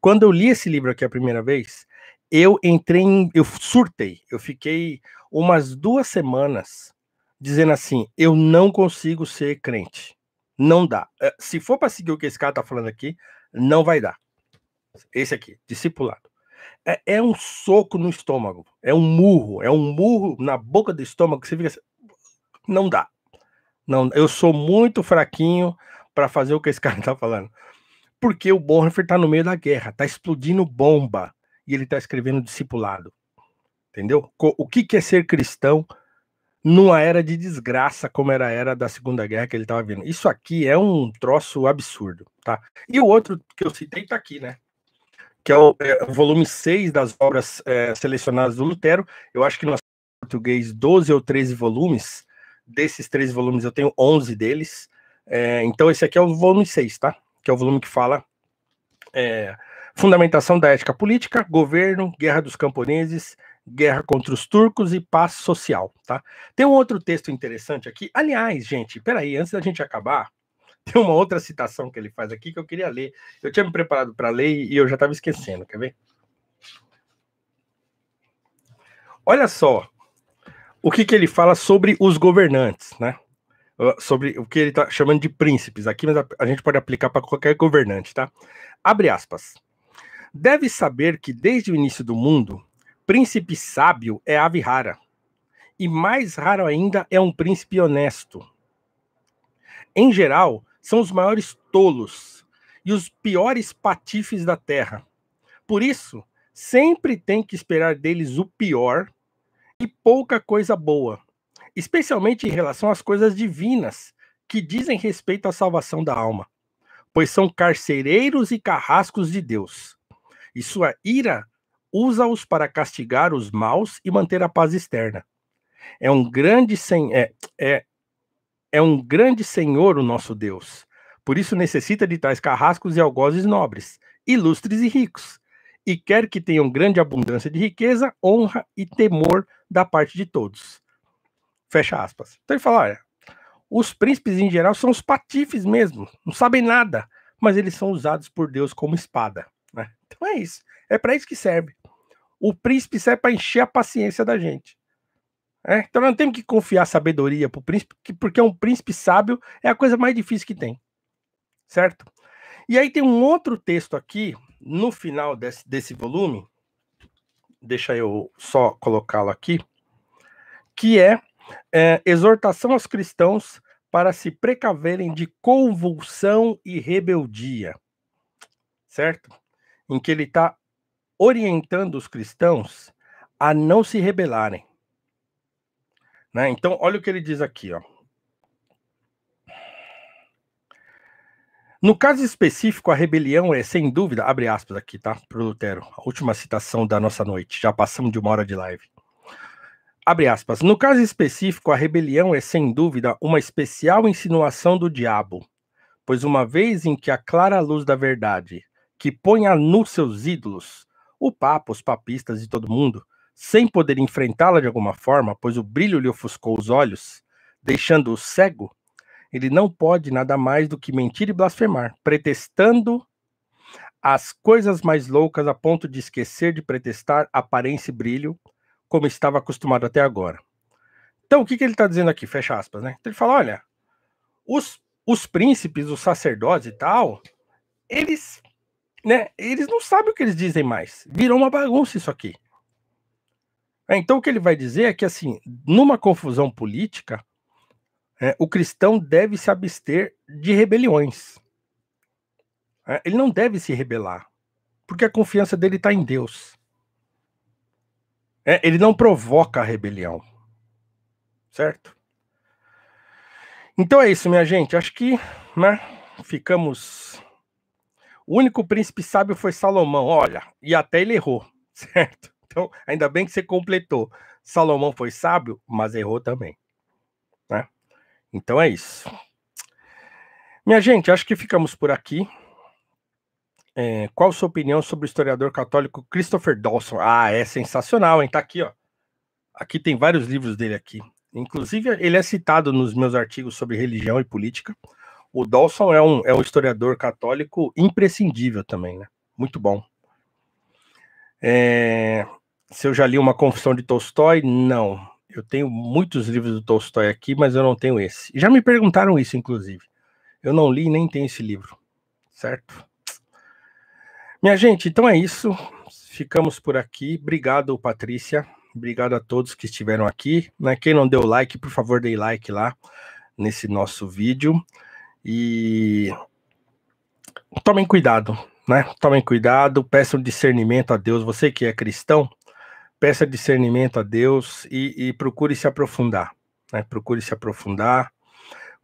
Quando eu li esse livro aqui a primeira vez, eu entrei em, eu surtei, eu fiquei umas duas semanas dizendo assim, eu não consigo ser crente, não dá. Eh, se for para seguir o que esse cara tá falando aqui, não vai dar. Esse aqui, discipulado. É, é, um soco no estômago, é um murro, é um murro na boca do estômago que você fica assim, não dá. Não, eu sou muito fraquinho para fazer o que esse *laughs* cara tá falando. Porque o Bonhoeffer tá no meio da guerra, tá explodindo bomba e ele está escrevendo discipulado. Entendeu? O que, que é ser cristão numa era de desgraça como era a era da Segunda Guerra que ele estava vendo? Isso aqui é um troço absurdo, tá? E o outro que eu citei está aqui, né? Que é o, é, o volume 6 das obras é, selecionadas do Lutero. Eu acho que nós português 12 ou 13 volumes. Desses 13 volumes, eu tenho 11 deles. É, então, esse aqui é o volume 6, tá? Que é o volume que fala é, Fundamentação da ética política, governo, guerra dos camponeses, guerra contra os turcos e paz social, tá? Tem um outro texto interessante aqui. Aliás, gente, peraí, antes da gente acabar, *laughs* tem uma outra citação que ele faz aqui que eu queria ler. Eu tinha me preparado para ler e eu já estava esquecendo, quer ver? Olha só o que, que ele fala sobre os governantes, né? Sobre o que ele está chamando de príncipes aqui, mas a, a gente pode aplicar para qualquer governante, tá? Abre aspas. Deve saber que desde o início do mundo, príncipe sábio é ave rara, e mais raro ainda é um príncipe honesto. Em geral, são os maiores tolos e os piores patifes da terra. Por isso, sempre tem que esperar deles o pior e pouca coisa boa, especialmente em relação às coisas divinas que dizem respeito à salvação da alma, pois são carcereiros e carrascos de Deus e sua é, ira usa-os para castigar os maus e manter a paz externa. É um grande sen é, é, é um grande senhor o nosso Deus. Por isso necessita de tais carrascos e algozes nobres, ilustres e ricos, e quer que tenham grande abundância de riqueza, honra e temor da parte de todos. Fecha aspas. Então ele fala: olha, os príncipes em geral são os patifes mesmo, não sabem nada, mas eles são usados por Deus como espada. Né? Então é isso. É para isso que serve. O príncipe serve para encher a paciência da gente. É? Então não temos que confiar sabedoria pro príncipe, porque um príncipe sábio é a coisa mais difícil que tem. Certo? E aí tem um outro texto aqui, no final desse, desse volume, deixa eu só colocá-lo aqui, que é, é exortação aos cristãos para se precaverem de convulsão e rebeldia. Certo? em que ele está orientando os cristãos a não se rebelarem. Né? Então, olha o que ele diz aqui. Ó. No caso específico, a rebelião é, sem dúvida, abre aspas aqui, tá? Para Lutero, a última citação da nossa noite, já passamos de uma hora de live. Abre aspas. No caso específico, a rebelião é, sem dúvida, uma especial insinuação do diabo, pois uma vez em que a clara luz da verdade que põe a nu seus ídolos, o Papa, os papistas e todo mundo, sem poder enfrentá-la de alguma forma, pois o brilho lhe ofuscou os olhos, deixando-o cego, ele não pode nada mais do que mentir e blasfemar, pretextando as coisas mais loucas a ponto de esquecer de pretestar aparência e brilho, como estava acostumado até agora. Então, o que, que ele está dizendo aqui? Fecha aspas, né? Então, ele fala: olha, os, os príncipes, os sacerdotes e tal, eles né? Eles não sabem o que eles dizem mais. Virou uma bagunça isso aqui. É, então o que ele vai dizer é que assim, numa confusão política, é, o cristão deve se abster de rebeliões. É, ele não deve se rebelar, porque a confiança dele está em Deus. É, ele não provoca a rebelião, certo? Então é isso, minha gente. Acho que né, ficamos o único príncipe sábio foi Salomão, olha, e até ele errou, *laughs* certo? Então, ainda bem que você completou. Salomão foi sábio, mas errou também. Né? Então é isso. Minha gente, acho que ficamos por aqui. É, qual sua opinião sobre o historiador católico Christopher Dawson? Ah, é sensacional, hein? Tá aqui, ó. Aqui tem vários livros dele aqui. Inclusive, ele é citado nos meus artigos sobre religião e política. O Dawson é um, é um historiador católico imprescindível também, né? Muito bom. É, se eu já li uma confissão de Tolstói, não. Eu tenho muitos livros do Tolstói aqui, mas eu não tenho esse. Já me perguntaram isso, inclusive. Eu não li nem tenho esse livro, certo? Minha gente, então é isso. Ficamos por aqui. Obrigado, Patrícia. Obrigado a todos que estiveram aqui. Né? Quem não deu like, por favor, dê like lá nesse nosso vídeo. E tomem cuidado, né? Tomem cuidado, peçam discernimento a Deus. Você que é cristão, peça discernimento a Deus e, e procure se aprofundar, né? Procure se aprofundar,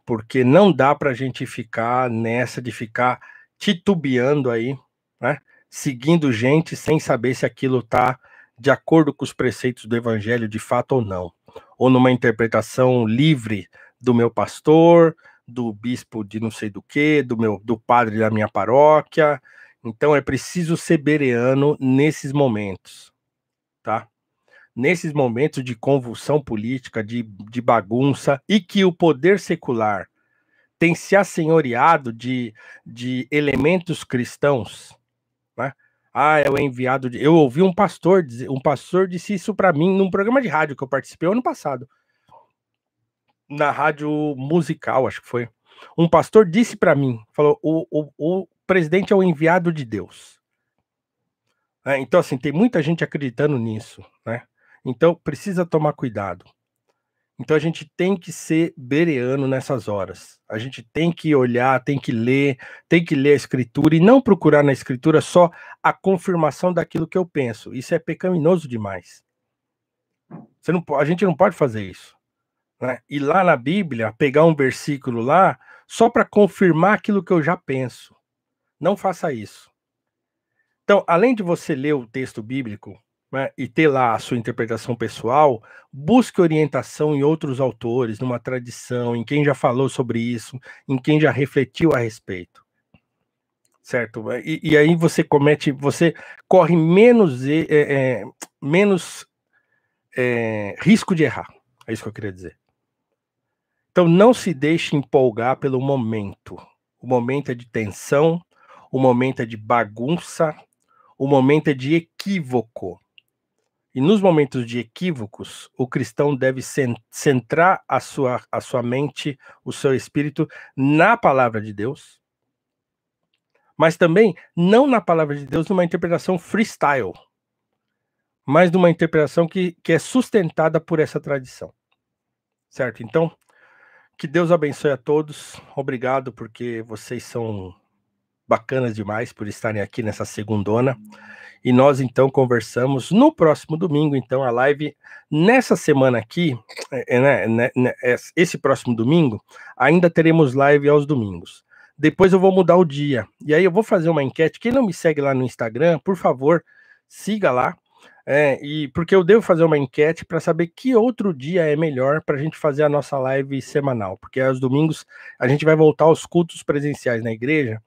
porque não dá para a gente ficar nessa de ficar titubeando aí, né? Seguindo gente sem saber se aquilo está de acordo com os preceitos do Evangelho de fato ou não, ou numa interpretação livre do meu pastor, do bispo de não sei do que, do meu do padre da minha paróquia. Então é preciso ser bereano nesses momentos, tá? Nesses momentos de convulsão política, de, de bagunça, e que o poder secular tem se assenhoreado de, de elementos cristãos, né? Ah, é o enviado de. Eu ouvi um pastor dizer, um pastor disse isso para mim num programa de rádio que eu participei ano passado na rádio musical, acho que foi. Um pastor disse para mim, falou, o, o, o presidente é o enviado de Deus. É, então, assim, tem muita gente acreditando nisso, né? Então, precisa tomar cuidado. Então, a gente tem que ser bereano nessas horas. A gente tem que olhar, tem que ler, tem que ler a escritura e não procurar na escritura só a confirmação daquilo que eu penso. Isso é pecaminoso demais. Não, a gente não pode fazer isso né, ir lá na Bíblia, pegar um versículo lá, só para confirmar aquilo que eu já penso. Não faça isso. Então, além de você ler o texto bíblico né, e ter lá a sua interpretação pessoal, busque orientação em outros autores, numa tradição, em quem já falou sobre isso, em quem já refletiu a respeito. Certo? E, e aí você comete, você corre menos, é, é, menos é, risco de errar. É isso que eu queria dizer. Então não se deixe empolgar pelo momento. O momento é de tensão, o momento é de bagunça, o momento é de equívoco. E nos momentos de equívocos, o cristão deve centrar a sua, a sua mente, o seu espírito na palavra de Deus, mas também não na palavra de Deus numa interpretação freestyle, mas numa interpretação que, que é sustentada por essa tradição. Certo? Então, que Deus abençoe a todos. Obrigado porque vocês são bacanas demais por estarem aqui nessa segundona. E nós então conversamos no próximo domingo, então a live nessa semana aqui, é, é, né, né, né, é, esse próximo domingo, ainda teremos live aos domingos. Depois eu vou mudar o dia. E aí eu vou fazer uma enquete. Quem não me segue lá no Instagram, por favor, siga lá é, e porque eu devo fazer uma enquete para saber que outro dia é melhor para a gente fazer a nossa live semanal, porque aos domingos a gente vai voltar aos cultos presenciais na igreja,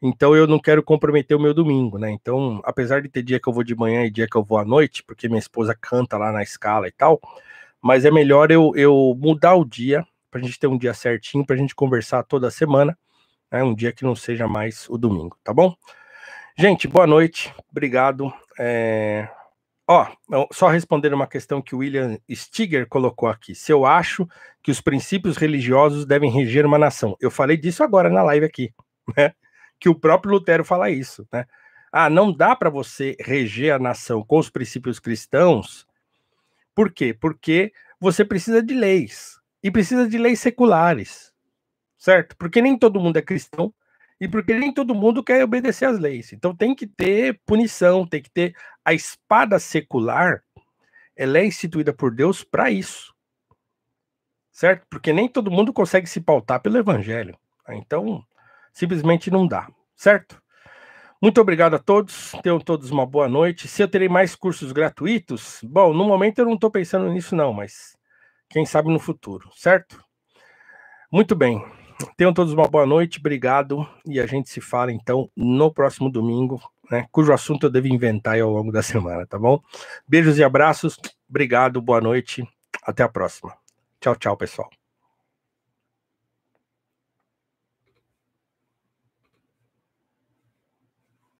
então eu não quero comprometer o meu domingo, né? Então, apesar de ter dia que eu vou de manhã e dia que eu vou à noite, porque minha esposa canta lá na escala e tal, mas é melhor eu, eu mudar o dia para a gente ter um dia certinho, para a gente conversar toda semana, né? Um dia que não seja mais o domingo, tá bom? Gente, boa noite, obrigado. É... Ó, só responder uma questão que o William Stiger colocou aqui. Se eu acho que os princípios religiosos devem reger uma nação. Eu falei disso agora na live aqui, *laughs* né? Que o próprio Lutero fala isso, né? Ah, não dá para você reger a nação com os princípios cristãos. Por quê? Porque você precisa de leis e precisa de leis seculares, certo? Porque nem todo mundo é cristão, e porque nem todo mundo quer obedecer às leis. Então tem que ter punição, tem que ter a espada secular, ela é instituída por Deus para isso. Certo? Porque nem todo mundo consegue se pautar pelo evangelho. Então, simplesmente não dá, certo? Muito obrigado a todos. Tenham todos uma boa noite. Se eu terei mais cursos gratuitos, bom, no momento eu não estou pensando nisso, não, mas quem sabe no futuro, certo? Muito bem. Tenham todos uma boa noite, obrigado. E a gente se fala então no próximo domingo, né, cujo assunto eu devo inventar ao longo da *laughs* semana, tá bom? Beijos e abraços, obrigado, boa noite, até a próxima. Tchau, tchau, pessoal.